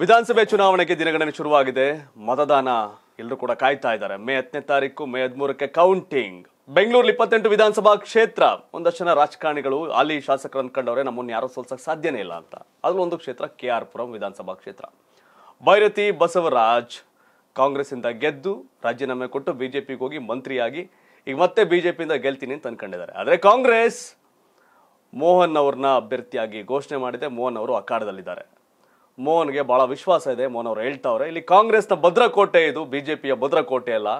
ವಿಧಾನಸಭೆ ಚುನಾವಣೆಗೆ ದಿನಗಣನೆ ಶುರುವಾಗಿದೆ ಮತದಾನ ಎಲ್ಲರೂ ಕೂಡ ಕಾಯ್ತಾ ಇದ್ದಾರೆ ಮೇ ಹತ್ತನೇ ತಾರೀಕು ಮೇ ಹದಿಮೂರಕ್ಕೆ ಕೌಂಟಿಂಗ್ ಬೆಂಗಳೂರಲ್ಲಿ ಇಪ್ಪತ್ತೆಂಟು ವಿಧಾನಸಭಾ ಕ್ಷೇತ್ರ ಒಂದಷ್ಟು ಜನ ರಾಜಕಾರಣಿಗಳು ಅಲ್ಲಿ ಶಾಸಕರನ್ನು ಕಂಡವರೇ ನಮ್ಮನ್ನು ಯಾರೂ ಸೋಲ್ಸಕ್ಕೆ ಸಾಧ್ಯನೇ ಇಲ್ಲ ಅಂತ ಅದ್ರಲ್ಲಿ ಒಂದು ಕ್ಷೇತ್ರ ಕೆ ಆರ್ ಪುರಂ ವಿಧಾನಸಭಾ ಕ್ಷೇತ್ರ ಭೈರತಿ ಬಸವರಾಜ್ ಕಾಂಗ್ರೆಸ್ಸಿಂದ ಗೆದ್ದು ರಾಜೀನಾಮೆ ಕೊಟ್ಟು ಬಿಜೆಪಿಗೆ ಹೋಗಿ ಮಂತ್ರಿಯಾಗಿ ಈಗ ಮತ್ತೆ ಬಿಜೆಪಿಯಿಂದ ಗೆಲ್ತೀನಿ ಅಂತ ಅನ್ಕೊಂಡಿದ್ದಾರೆ ಆದರೆ ಕಾಂಗ್ರೆಸ್ ಮೋಹನ್ ಅವ್ರನ್ನ ಅಭ್ಯರ್ಥಿಯಾಗಿ ಘೋಷಣೆ ಮಾಡಿದೆ ಮೋಹನ್ ಅವರು ಅಖಾಡದಲ್ಲಿದ್ದಾರೆ ಮೋಹನ್ಗೆ ಭಾಳ ವಿಶ್ವಾಸ ಇದೆ ಮೋಹನ್ ಅವರು ಹೇಳ್ತಾವ್ರೆ ಇಲ್ಲಿ ಕಾಂಗ್ರೆಸ್ನ ಭದ್ರಕೋಟೆ ಇದು ಬಿ ಜೆ ಪಿಯ ಭದ್ರಕೋಟೆ ಅಲ್ಲ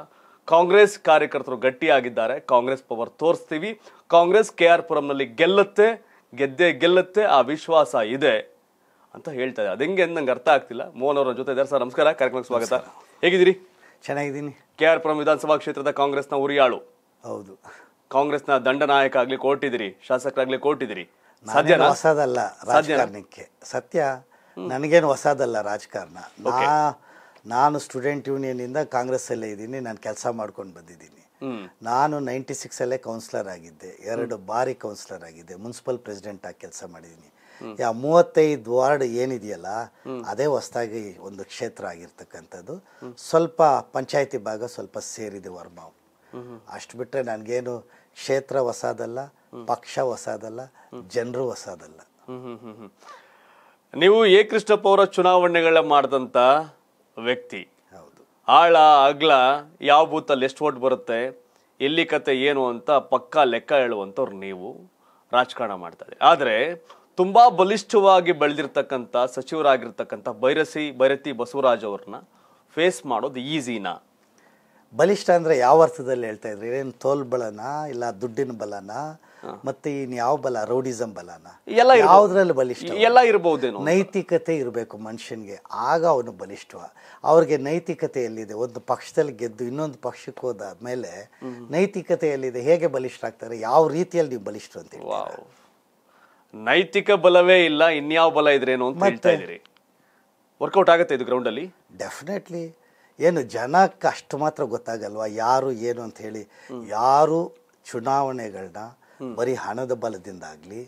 ಕಾಂಗ್ರೆಸ್ ಕಾರ್ಯಕರ್ತರು ಗಟ್ಟಿಯಾಗಿದ್ದಾರೆ ಕಾಂಗ್ರೆಸ್ ಪವರ್ ತೋರಿಸ್ತೀವಿ ಕಾಂಗ್ರೆಸ್ ಕೆ ಆರ್ ಪುರಂನಲ್ಲಿ ಗೆಲ್ಲುತ್ತೆ ಗೆದ್ದೆ ಗೆಲ್ಲುತ್ತೆ ಆ ವಿಶ್ವಾಸ ಇದೆ ಅಂತ ಹೇಳ್ತಾ ಇದೆ ಅದಂಗೆ ಹೆಂಗೆ ನಂಗೆ ಅರ್ಥ ಆಗ್ತಿಲ್ಲ ಮೋಹನ್ ಅವರ ಜೊತೆ ಇದ್ದಾರೆ ಸರ್ ನಮಸ್ಕಾರ ಕಾರ್ಯಕ್ರಮಕ್ಕೆ ಸ್ವಾಗತ ಹೇಗಿದ್ದೀರಿ ಚೆನ್ನಾಗಿದ್ದೀನಿ ಕೆ ಆರ್ ಪುರಂ ವಿಧಾನಸಭಾ ಕ್ಷೇತ್ರದ ಕಾಂಗ್ರೆಸ್ನ ಉರಿಯಾಳು ಹೌದು ಕಾಂಗ್ರೆಸ್ನ ನಾಯಕ ಆಗಲಿ ಕೋರ್ಟಿದಿರಿ ಶಾಸಕರಾಗಲಿ ಕೋರ್ಟಿದಿರಿ ಸಾಧ್ಯ ಸತ್ಯ ನನಗೇನು ಹೊಸದಲ್ಲ ರಾಜಕಾರಣ ನಾ ನಾನು ಸ್ಟೂಡೆಂಟ್ ಯೂನಿಯನ್ ಕಾಂಗ್ರೆಸ್ ಕಾಂಗ್ರೆಸ್ಸಲ್ಲೇ ಇದ್ದೀನಿ ನಾನು ಕೆಲಸ ಮಾಡ್ಕೊಂಡು ಬಂದಿದ್ದೀನಿ ನಾನು ನೈಂಟಿ ಅಲ್ಲೇ ಕೌನ್ಸಿಲರ್ ಆಗಿದ್ದೆ ಎರಡು ಬಾರಿ ಕೌನ್ಸಿಲರ್ ಆಗಿದ್ದೆ ಮುನ್ಸಿಪಲ್ ಪ್ರೆಸಿಡೆಂಟ್ ಆಗಿ ಕೆಲಸ ಮಾಡಿದ್ದೀನಿ ಯಾ ಮೂವತ್ತೈದು ವಾರ್ಡ್ ಏನಿದೆಯಲ್ಲ ಅದೇ ಹೊಸದಾಗಿ ಒಂದು ಕ್ಷೇತ್ರ ಆಗಿರ್ತಕ್ಕಂಥದ್ದು ಸ್ವಲ್ಪ ಪಂಚಾಯತಿ ಭಾಗ ಸ್ವಲ್ಪ ಸೇರಿದೆ ವರ್ಮ ಅಷ್ಟು ಬಿಟ್ಟರೆ ನನಗೇನು ಕ್ಷೇತ್ರ ಹೊಸದಲ್ಲ ಪಕ್ಷ ಹೊಸದಲ್ಲ ಜನರು ಹೊಸದಲ್ಲ ನೀವು ಎ ಕೃಷ್ಣಪ್ಪ ಅವರ ಚುನಾವಣೆಗಳ ಮಾಡಿದಂಥ ವ್ಯಕ್ತಿ ಆಳ ಅಗ್ಲ ಯಾವ ಬೂತಲ್ಲಿ ಎಷ್ಟು ಓಟ್ ಬರುತ್ತೆ ಎಲ್ಲಿ ಕತೆ ಏನು ಅಂತ ಪಕ್ಕಾ ಲೆಕ್ಕ ಹೇಳುವಂಥವ್ರು ನೀವು ರಾಜಕಾರಣ ಮಾಡ್ತಾ ಆದರೆ ತುಂಬ ಬಲಿಷ್ಠವಾಗಿ ಬೆಳೆದಿರ್ತಕ್ಕಂಥ ಸಚಿವರಾಗಿರ್ತಕ್ಕಂಥ ಬೈರಸಿ ಬೈರತಿ ಬಸವರಾಜ್ ಅವ್ರನ್ನ ಫೇಸ್ ಮಾಡೋದು ಈಸಿನಾ ಬಲಿಷ್ಠ ಅಂದ್ರೆ ಯಾವ ಅರ್ಥದಲ್ಲಿ ಹೇಳ್ತಾ ಇದ್ರಿ ಏನು ತೋಲ್ ಬಲನ ಇಲ್ಲ ದುಡ್ಡಿನ ಬಲನ ಮತ್ತೆ ಇನ್ ಯಾವ ಬಲ ರೌಡಿಸಂ ಬಲನ ಎಲ್ಲ ಯಾವ್ದ್ರಲ್ಲಿ ಬಲಿಷ್ಠ ಎಲ್ಲ ಇರಬಹುದೇನು ನೈತಿಕತೆ ಇರಬೇಕು ಮನುಷ್ಯನಿಗೆ ಆಗ ಅವನು ಬಲಿಷ್ಠ ಅವ್ರಿಗೆ ನೈತಿಕತೆ ಎಲ್ಲಿದೆ ಒಂದು ಪಕ್ಷದಲ್ಲಿ ಗೆದ್ದು ಇನ್ನೊಂದು ಪಕ್ಷಕ್ಕೆ ಹೋದ ಮೇಲೆ ನೈತಿಕತೆ ಎಲ್ಲಿದೆ ಹೇಗೆ ಬಲಿಷ್ಠ ಆಗ್ತಾರೆ ಯಾವ ರೀತಿಯಲ್ಲಿ ನೀವು ಬಲಿಷ್ಠ ಅಂತ ನೈತಿಕ ಬಲವೇ ಇಲ್ಲ ಇನ್ಯಾವ ಬಲ ಇದ್ರೇನು ಅಂತ ಹೇಳ್ತಾ ವರ್ಕೌಟ್ ಆಗುತ್ತೆ ಇದು ಗ್ರೌಂಡಲ್ಲಿ ಡೆಫಿನೆಟ್ಲಿ ಏನು ಜನಕ್ಕೆ ಅಷ್ಟು ಮಾತ್ರ ಗೊತ್ತಾಗಲ್ವಾ ಯಾರು ಏನು ಅಂತ ಹೇಳಿ ಯಾರು ಚುನಾವಣೆಗಳನ್ನ ಬರೀ ಹಣದ ಬಲದಿಂದಾಗಲಿ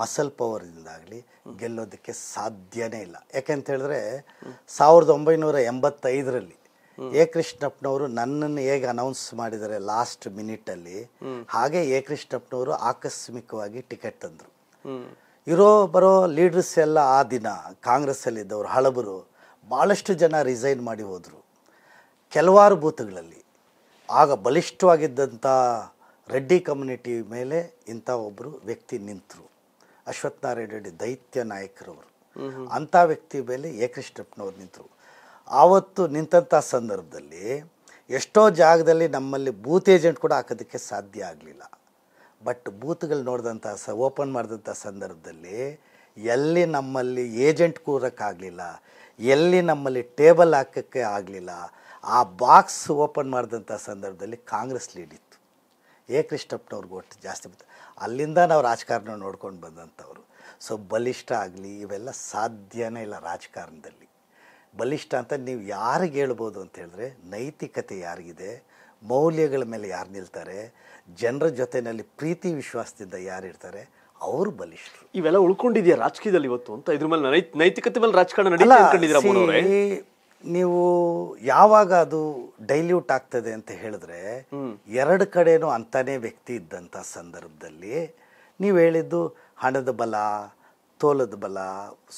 ಮಸಲ್ ಪವರ್ದಿಂದಾಗಲಿ ಗೆಲ್ಲೋದಕ್ಕೆ ಸಾಧ್ಯನೇ ಇಲ್ಲ ಯಾಕೆಂತ ಹೇಳಿದ್ರೆ ಸಾವಿರದ ಒಂಬೈನೂರ ಎಂಬತ್ತೈದರಲ್ಲಿ ಎ ಕೃಷ್ಣಪ್ಪನವರು ನನ್ನನ್ನು ಹೇಗೆ ಅನೌನ್ಸ್ ಮಾಡಿದರೆ ಲಾಸ್ಟ್ ಮಿನಿಟಲ್ಲಿ ಹಾಗೆ ಎ ಕೃಷ್ಣಪ್ಪನವರು ಆಕಸ್ಮಿಕವಾಗಿ ಟಿಕೆಟ್ ತಂದರು ಇರೋ ಬರೋ ಲೀಡರ್ಸ್ ಎಲ್ಲ ಆ ದಿನ ಕಾಂಗ್ರೆಸ್ಸಲ್ಲಿದ್ದವರು ಹಳಬರು ಬಹಳಷ್ಟು ಜನ ರಿಸೈನ್ ಮಾಡಿ ಹೋದರು ಕೆಲವಾರು ಬೂತ್ಗಳಲ್ಲಿ ಆಗ ಬಲಿಷ್ಠವಾಗಿದ್ದಂಥ ರೆಡ್ಡಿ ಕಮ್ಯುನಿಟಿ ಮೇಲೆ ಇಂಥ ಒಬ್ಬರು ವ್ಯಕ್ತಿ ನಿಂತರು ಅಶ್ವತ್ಥನಾರಾಯಣ ರೆಡ್ಡಿ ದೈತ್ಯ ನಾಯಕರವರು ಅಂಥ ವ್ಯಕ್ತಿ ಮೇಲೆ ಎ ನಿಂತರು ಆವತ್ತು ನಿಂತಹ ಸಂದರ್ಭದಲ್ಲಿ ಎಷ್ಟೋ ಜಾಗದಲ್ಲಿ ನಮ್ಮಲ್ಲಿ ಬೂತ್ ಏಜೆಂಟ್ ಕೂಡ ಹಾಕೋದಕ್ಕೆ ಸಾಧ್ಯ ಆಗಲಿಲ್ಲ ಬಟ್ ಬೂತ್ಗಳು ನೋಡಿದಂಥ ಸ ಓಪನ್ ಮಾಡಿದಂಥ ಸಂದರ್ಭದಲ್ಲಿ ಎಲ್ಲಿ ನಮ್ಮಲ್ಲಿ ಏಜೆಂಟ್ ಕೂರೋಕ್ಕಾಗಲಿಲ್ಲ ಎಲ್ಲಿ ನಮ್ಮಲ್ಲಿ ಟೇಬಲ್ ಹಾಕೋಕ್ಕೆ ಆಗಲಿಲ್ಲ ಆ ಬಾಕ್ಸ್ ಓಪನ್ ಮಾಡಿದಂಥ ಸಂದರ್ಭದಲ್ಲಿ ಕಾಂಗ್ರೆಸ್ ಲೀಡ್ ಇತ್ತು ಎ ಕೃಷ್ಣಪ್ಪನವ್ರಿಗೆ ಜಾಸ್ತಿ ಬಿತ್ತು ಅಲ್ಲಿಂದ ನಾವು ರಾಜಕಾರಣ ನೋಡ್ಕೊಂಡು ಬಂದಂಥವ್ರು ಸೊ ಬಲಿಷ್ಠ ಆಗಲಿ ಇವೆಲ್ಲ ಸಾಧ್ಯನೇ ಇಲ್ಲ ರಾಜಕಾರಣದಲ್ಲಿ ಬಲಿಷ್ಠ ಅಂತ ನೀವು ಯಾರಿಗೆ ಹೇಳ್ಬೋದು ಅಂತ ಹೇಳಿದ್ರೆ ನೈತಿಕತೆ ಯಾರಿಗಿದೆ ಮೌಲ್ಯಗಳ ಮೇಲೆ ಯಾರು ನಿಲ್ತಾರೆ ಜನರ ಜೊತೆಯಲ್ಲಿ ಪ್ರೀತಿ ವಿಶ್ವಾಸದಿಂದ ಯಾರು ಇರ್ತಾರೆ ಅವರು ಬಲಿಷ್ಠರು ಇವೆಲ್ಲ ಉಳ್ಕೊಂಡಿದೆಯಾ ರಾಜಕೀಯದಲ್ಲಿ ಇವತ್ತು ಅಂತ ಇದ್ರ ಮೇಲೆ ನೈತಿಕತೆ ಮೇಲೆ ರಾಜಕಾರಣ ನೀವು ಯಾವಾಗ ಅದು ಡೈಲ್ಯೂಟ್ ಆಗ್ತದೆ ಅಂತ ಹೇಳಿದ್ರೆ ಎರಡು ಕಡೆನೂ ಅಂತಾನೇ ವ್ಯಕ್ತಿ ಇದ್ದಂಥ ಸಂದರ್ಭದಲ್ಲಿ ನೀವು ಹೇಳಿದ್ದು ಹಣದ ಬಲ ತೋಲದ ಬಲ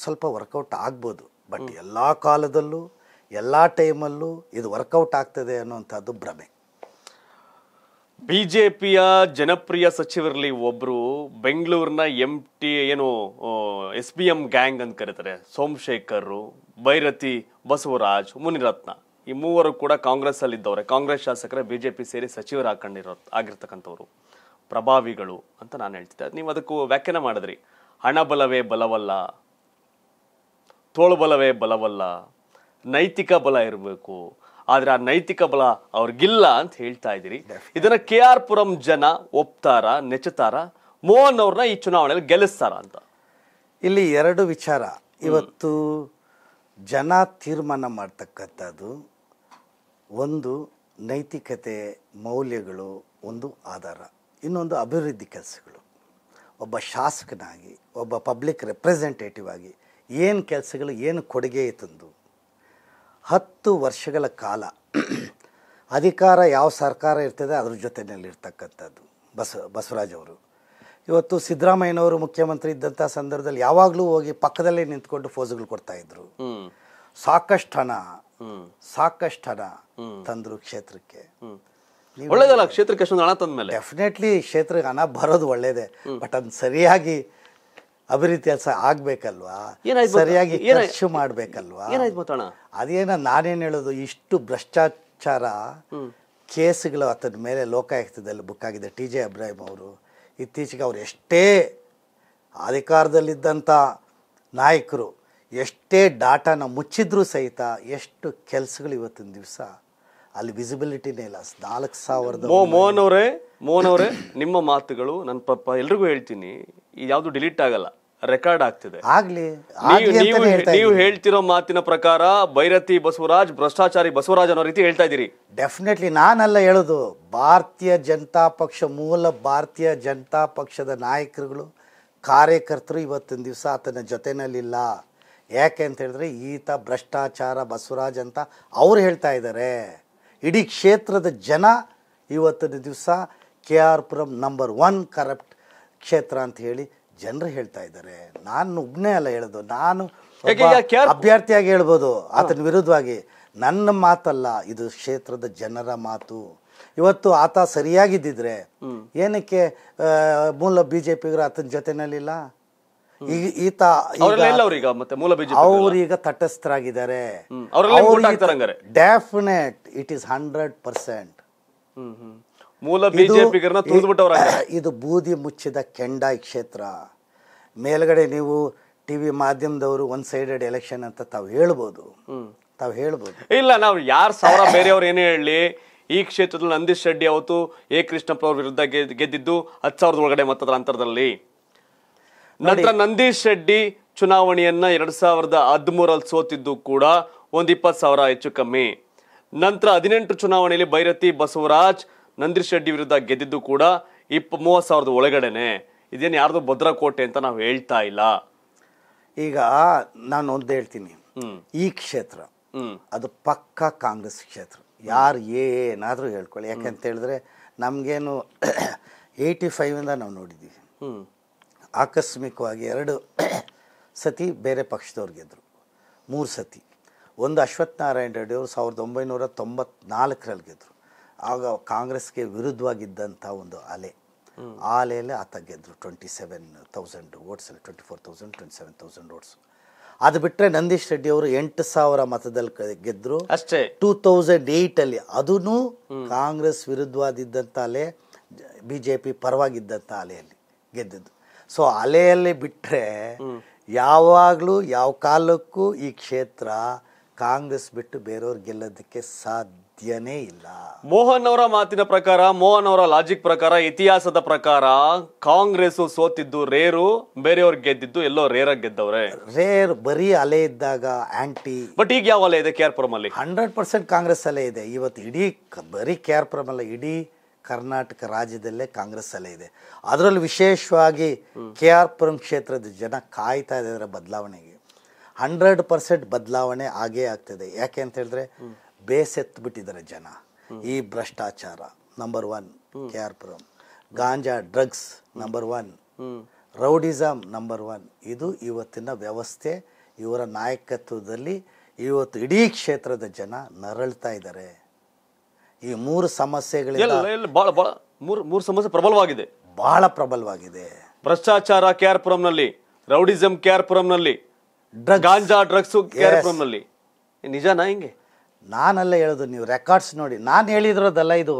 ಸ್ವಲ್ಪ ವರ್ಕೌಟ್ ಆಗ್ಬೋದು ಬಟ್ ಎಲ್ಲ ಕಾಲದಲ್ಲೂ ಎಲ್ಲ ಟೈಮಲ್ಲೂ ಇದು ವರ್ಕೌಟ್ ಆಗ್ತದೆ ಅನ್ನೋಂಥದ್ದು ಭ್ರಮೆ ಬಿ ಜೆ ಪಿಯ ಜನಪ್ರಿಯ ಸಚಿವರಲ್ಲಿ ಒಬ್ಬರು ಬೆಂಗಳೂರಿನ ಎಂ ಟಿ ಏನು ಎಸ್ ಬಿ ಎಂ ಗ್ಯಾಂಗ್ ಅಂತ ಕರೀತಾರೆ ಸೋಮಶೇಖರ್ ಭೈರತಿ ಬಸವರಾಜ್ ಮುನಿರತ್ನ ಈ ಮೂವರು ಕೂಡ ಕಾಂಗ್ರೆಸ್ ಅಲ್ಲಿ ಇದ್ದವ್ರೆ ಕಾಂಗ್ರೆಸ್ ಶಾಸಕರೇ ಬಿಜೆಪಿ ಸೇರಿ ಸಚಿವರು ಹಾಕೊಂಡಿರೋ ಆಗಿರ್ತಕ್ಕಂಥವ್ರು ಪ್ರಭಾವಿಗಳು ಅಂತ ನಾನು ಹೇಳ್ತಿದ್ದೆ ನೀವು ಅದಕ್ಕೂ ವ್ಯಾಖ್ಯಾನ ಮಾಡಿದ್ರಿ ಹಣ ಬಲವೇ ಬಲವಲ್ಲ ಬಲವೇ ಬಲವಲ್ಲ ನೈತಿಕ ಬಲ ಇರಬೇಕು ಆದ್ರೆ ಆ ನೈತಿಕ ಬಲ ಅವ್ರಿಗಿಲ್ಲ ಅಂತ ಹೇಳ್ತಾ ಇದ್ದೀರಿ ಇದನ್ನು ಕೆ ಆರ್ ಪುರಂ ಜನ ಒಪ್ತಾರ ನೆಚ್ಚತಾರ ಮೋಹನ್ ಅವ್ರನ್ನ ಈ ಚುನಾವಣೆಯಲ್ಲಿ ಗೆಲ್ಲಿಸ್ತಾರ ಅಂತ ಇಲ್ಲಿ ಎರಡು ವಿಚಾರ ಇವತ್ತು ಜನ ತೀರ್ಮಾನ ಮಾಡ್ತಕ್ಕಂಥದ್ದು ಒಂದು ನೈತಿಕತೆ ಮೌಲ್ಯಗಳು ಒಂದು ಆಧಾರ ಇನ್ನೊಂದು ಅಭಿವೃದ್ಧಿ ಕೆಲಸಗಳು ಒಬ್ಬ ಶಾಸಕನಾಗಿ ಒಬ್ಬ ಪಬ್ಲಿಕ್ ರೆಪ್ರೆಸೆಂಟೇಟಿವ್ ಆಗಿ ಏನು ಕೆಲಸಗಳು ಏನು ಕೊಡುಗೆ ತಂದು ಹತ್ತು ವರ್ಷಗಳ ಕಾಲ ಅಧಿಕಾರ ಯಾವ ಸರ್ಕಾರ ಇರ್ತದೆ ಅದ್ರ ಜೊತೆಯಲ್ಲಿರ್ತಕ್ಕಂಥದ್ದು ಬಸ ಬಸವರಾಜ್ ಅವರು ಇವತ್ತು ಸಿದ್ದರಾಮಯ್ಯನವರು ಮುಖ್ಯಮಂತ್ರಿ ಇದ್ದಂಥ ಸಂದರ್ಭದಲ್ಲಿ ಯಾವಾಗಲೂ ಹೋಗಿ ಪಕ್ಕದಲ್ಲೇ ನಿಂತ್ಕೊಂಡು ಫೋಸ್ಗಳು ಇದ್ರು ಸಾಕಷ್ಟು ಹಣ ಸಾಕಷ್ಟು ಹಣ ತಂದರು ಕ್ಷೇತ್ರಕ್ಕೆ ಒಳ್ಳೇದಲ್ಲ ಕ್ಷೇತ್ರಕ್ಕೆ ಅಷ್ಟೊಂದು ಹಣ ತಂದ ಮೇಲೆ ಡೆಫಿನೆಟ್ಲಿ ಕ್ಷೇತ್ರಕ್ಕೆ ಹಣ ಬರೋದು ಒಳ್ಳೇದೇ ಬಟ್ ಅದು ಸರಿಯಾಗಿ ಅಭಿವೃದ್ಧಿ ಕೆಲಸ ಆಗ್ಬೇಕಲ್ವಾ ಸರಿಯಾಗಿ ಖರ್ಚು ಮಾಡ್ಬೇಕಲ್ವಾ ಅದೇನ ನಾನೇನು ಹೇಳೋದು ಇಷ್ಟು ಭ್ರಷ್ಟಾಚಾರ ಕೇಸ್ಗಳು ಅತನ ಮೇಲೆ ಲೋಕಾಯುಕ್ತದಲ್ಲಿ ಬುಕ್ ಆಗಿದೆ ಟಿ ಜೆ ಅಬ್ರಾಹಿಂ ಅವರು ಇತ್ತೀಚೆಗೆ ಅವರು ಎಷ್ಟೇ ಅಧಿಕಾರದಲ್ಲಿದ್ದಂಥ ನಾಯಕರು ಎಷ್ಟೇ ಡಾಟಾನ ಮುಚ್ಚಿದ್ರೂ ಸಹಿತ ಎಷ್ಟು ಕೆಲಸಗಳು ಇವತ್ತಿನ ದಿವಸ ಅಲ್ಲಿ ವಿಸಿಬಿಲಿಟಿನೇ ಇಲ್ಲ ನಾಲ್ಕು ಸಾವಿರದ ಮೋಹನ್ ಅವರೇ ಮೋಹನ್ ಅವರೇ ನಿಮ್ಮ ಮಾತುಗಳು ನನ್ನ ಪಪ್ಪ ಎಲ್ರಿಗೂ ಹೇಳ್ತೀನಿ ಯಾವುದು ಡಿಲೀಟ್ ಆಗಲ್ಲ ರೆಕಾರ್ಡ್ ಆಗ್ತಿದೆ ಆಗ್ಲಿ ನೀವು ಹೇಳ್ತಿರೋ ಮಾತಿನ ಪ್ರಕಾರ ಬೈರತಿ ಬಸವರಾಜ್ ಭ್ರಷ್ಟಾಚಾರಿ ಬಸವರಾಜ್ ಅನ್ನೋ ರೀತಿ ಹೇಳ್ತಾ ಇದ್ದೀರಿ ಡೆಫಿನೆಟ್ಲಿ ನಾನೆಲ್ಲ ಹೇಳೋದು ಭಾರತೀಯ ಜನತಾ ಪಕ್ಷ ಮೂಲ ಭಾರತೀಯ ಜನತಾ ಪಕ್ಷದ ನಾಯಕರುಗಳು ಕಾರ್ಯಕರ್ತರು ಇವತ್ತಿನ ದಿವಸ ಆತನ ಜೊತೆನಲ್ಲಿಲ್ಲ ಯಾಕೆ ಅಂತ ಹೇಳಿದ್ರೆ ಈತ ಭ್ರಷ್ಟಾಚಾರ ಬಸವರಾಜ್ ಅಂತ ಅವ್ರು ಹೇಳ್ತಾ ಇದ್ದಾರೆ ಇಡೀ ಕ್ಷೇತ್ರದ ಜನ ಇವತ್ತಿನ ದಿವಸ K R Puram number one corrupt ಕ್ಷೇತ್ರ ಅಂತ ಹೇಳಿ ಜನರು ಹೇಳ್ತಾ ಇದ್ದಾರೆ ನಾನು ಒಬ್ಬನೇ ಅಲ್ಲ ಹೇಳೋದು ನಾನು ಅಭ್ಯರ್ಥಿಯಾಗಿ ಹೇಳ್ಬೋದು ಆತನ ವಿರುದ್ಧವಾಗಿ ನನ್ನ ಮಾತಲ್ಲ ಇದು ಕ್ಷೇತ್ರದ ಜನರ ಮಾತು ಇವತ್ತು ಆತ ಸರಿಯಾಗಿದ್ದಿದ್ರೆ ಏನಕ್ಕೆ ಮೂಲ ಬಿಜೆಪಿಗರು ಆತನ ಜೊತೆನಲ್ಲಿಲ್ಲ ಈಗ ಈತ ಅವ್ರೀಗ ತಟಸ್ಥರಾಗಿದ್ದಾರೆ definite it is hundred percent ಇದು ಬೂದಿ ಮುಚ್ಚಿದ ಕೆಂಡಾಯಿ ಕ್ಷೇತ್ರ ಮೇಲ್ಗಡೆ ನೀವು ಟಿ ವಿ ಮಾಧ್ಯಮದವರು ಒನ್ ಸೈಡೆಡ್ ಎಲೆಕ್ಷನ್ ಅಂತ ತಾವು ಹೇಳ್ಬೋದು ತಾವು ಹೇಳ್ಬೋದು ಇಲ್ಲ ನಾವು ಯಾರು ಸಾವಿರ ಬೇರೆಯವ್ರು ಏನೇ ಹೇಳಲಿ ಈ ಕ್ಷೇತ್ರದಲ್ಲಿ ನಂದೀಶ್ ರೆಡ್ಡಿ ಅವತ್ತು ಎ ಕೃಷ್ಣಪ್ಪ ಅವ್ರ ವಿರುದ್ಧ ಗೆದ್ದಿದ್ದು ಹತ್ತು ಸಾವಿರದ ಒಳಗಡೆ ಮತದ ಅಂತರದಲ್ಲಿ ನಂತರ ನಂದೀಶ್ ರೆಡ್ಡಿ ಚುನಾವಣೆಯನ್ನ ಎರಡ್ ಸಾವಿರದ ಹದಿಮೂರಲ್ಲಿ ಸೋತಿದ್ದು ಕೂಡ ಒಂದ್ ಇಪ್ಪತ್ತು ಸಾವಿರ ಹೆಚ್ಚು ಕಮ್ಮಿ ನಂತರ ಹದಿನೆಂಟು ಚುನಾವಣೆಯಲ್ಲಿ ಭೈರತಿ ಬಸವರಾಜ್ ನಂದೀಶ್ ರೆಡ್ಡಿ ವಿರುದ್ಧ ಗೆದ್ದಿದ್ದು ಕೂಡ ಇಪ್ಪ ಮೂವತ್ತು ಸಾವಿರದ ಒಳಗಡೆನೆ ಇದೇನು ಯಾರ್ದು ಭದ್ರಕೋಟೆ ಅಂತ ನಾವು ಹೇಳ್ತಾ ಇಲ್ಲ ಈಗ ನಾನು ಒಂದು ಹೇಳ್ತೀನಿ ಈ ಕ್ಷೇತ್ರ ಅದು ಪಕ್ಕಾ ಕಾಂಗ್ರೆಸ್ ಕ್ಷೇತ್ರ ಯಾರು ಏನಾದರೂ ಹೇಳ್ಕೊಳ್ಳಿ ಯಾಕೆಂತ ಹೇಳಿದ್ರೆ ನಮಗೇನು ಏಯ್ಟಿ ಫೈವಿಂದ ನಾವು ನೋಡಿದ್ದೀವಿ ಆಕಸ್ಮಿಕವಾಗಿ ಎರಡು ಸತಿ ಬೇರೆ ಪಕ್ಷದವ್ರು ಗೆದ್ದರು ಮೂರು ಸತಿ ಒಂದು ಅಶ್ವಥ್ ನಾರಾಯಣ ರೆಡ್ಡಿ ಅವರು ಸಾವಿರದ ಒಂಬೈನೂರ ತೊಂಬತ್ನಾಲ್ಕರಲ್ಲಿ ಗೆದ್ದರು ಆಗ ಕಾಂಗ್ರೆಸ್ಗೆ ವಿರುದ್ಧವಾಗಿದ್ದಂಥ ಒಂದು ಅಲೆ ಆಲೆಯಲ್ಲಿ ಆತ ಗೆದ್ದರು ಟ್ವೆಂಟಿ ಸೆವೆನ್ ತೌಸಂಡ್ ಓಟ್ಸಲ್ಲಿ twenty four thousand twenty seven thousand votes ಅದು ಬಿಟ್ಟರೆ ನಂದೀಶ್ ರೆಡ್ಡಿ ಅವರು ಎಂಟು ಸಾವಿರ ಮತದಲ್ಲಿ ಗೆದ್ದರು ಅಷ್ಟೇ ಟೂ ತೌಸಂಡ್ ಏಯ್ಟಲ್ಲಿ ಅದೂ ಕಾಂಗ್ರೆಸ್ ವಿರುದ್ಧವಾದಿದ್ದಂಥ ಅಲೆ ಬಿ ಜೆ ಪಿ ಪರವಾಗಿದ್ದಂಥ ಅಲೆಯಲ್ಲಿ ಗೆದ್ದದ್ದು ಸೊ ಅಲೆಯಲ್ಲಿ ಬಿಟ್ಟರೆ ಯಾವಾಗಲೂ ಯಾವ ಕಾಲಕ್ಕೂ ಈ ಕ್ಷೇತ್ರ ಕಾಂಗ್ರೆಸ್ ಬಿಟ್ಟು ಬೇರೆಯವ್ರು ಗೆಲ್ಲೋದಕ್ಕೆ ಸಾಧ್ಯ ಸಾಧ್ಯನೇ ಇಲ್ಲ ಮೋಹನ್ ಅವರ ಮಾತಿನ ಪ್ರಕಾರ ಮೋಹನ್ ಅವರ ಲಾಜಿಕ್ ಪ್ರಕಾರ ಇತಿಹಾಸದ ಪ್ರಕಾರ ಕಾಂಗ್ರೆಸ್ ಸೋತಿದ್ದು ರೇರು ಬೇರೆಯವ್ರು ಗೆದ್ದಿದ್ದು ಎಲ್ಲೋ ರೇರಾಗಿ ಗೆದ್ದವ್ರೆ ರೇರ್ ಬರೀ ಅಲೆ ಇದ್ದಾಗ ಆಂಟಿ ಬಟ್ ಈಗ ಯಾವ ಅಲೆ ಇದೆ ಕೆ ಆರ್ ಪುರಂ ಅಲ್ಲಿ ಹಂಡ್ರೆಡ್ ಪರ್ಸೆಂಟ್ ಕಾಂಗ್ರೆಸ್ ಅಲೆ ಇದೆ ಇವತ್ತು ಇಡೀ ಬರೀ ಕೆ ಆರ್ ಪುರಂ ಅಲ್ಲ ಇಡೀ ಕರ್ನಾಟಕ ರಾಜ್ಯದಲ್ಲೇ ಕಾಂಗ್ರೆಸ್ ಅಲೆ ಇದೆ ಅದರಲ್ಲಿ ವಿಶೇಷವಾಗಿ ಕೆ ಆರ್ ಪುರಂ ಕ್ಷೇತ್ರದ ಜನ ಕಾಯ್ತಾ ಇದ್ದಾರೆ ಬದಲಾವಣೆಗೆ ಹಂಡ್ರೆಡ್ ಪರ್ಸೆಂಟ್ ಬದಲಾವಣೆ ಆಗೇ ಆಗ್ತದೆ ಯಾಕೆ ಅಂತ ಹೇಳಿದ್ರೆ ಬಿಟ್ಟಿದ್ದಾರೆ ಜನ ಈ ಭ್ರಷ್ಟಾಚಾರ number one K R Puram ganja drugs number one rowdyism number one ಇದು ಇವತ್ತಿನ ವ್ಯವಸ್ಥೆ ಇವರ ನಾಯಕತ್ವದಲ್ಲಿ ಇವತ್ತು ಇಡೀ ಕ್ಷೇತ್ರದ ಜನ ನರಳ್ತಾ ಇದ್ದಾರೆ ಈ ಮೂರು ಸಮಸ್ಯೆಗಳಿಂದ ಮೂರು ಸಮಸ್ಯೆ ಪ್ರಬಲವಾಗಿದೆ ಬಹಳ ಪ್ರಬಲವಾಗಿದೆ ಭ್ರಷ್ಟಾಚಾರ ಕೆ ಆರ್ ಪುರಂನಲ್ಲಿ ರೌಡಿಸಮ್ ಕೆ ಆರ್ ಪುರಂನಲ್ಲಿ ಗಾಂಜಾ ಡ್ರಗ್ಸ್ ಕೆ ಆರ್ ಪುರಂನಲ್ಲಿ ನಿಜಾನಾ ಹಿಂಗೆ ನಾನಲ್ಲೇ ಹೇಳೋದು ನೀವು ರೆಕಾರ್ಡ್ಸ್ ನೋಡಿ ನಾನು ಹೇಳಿದ್ರೋದಲ್ಲ ಇದು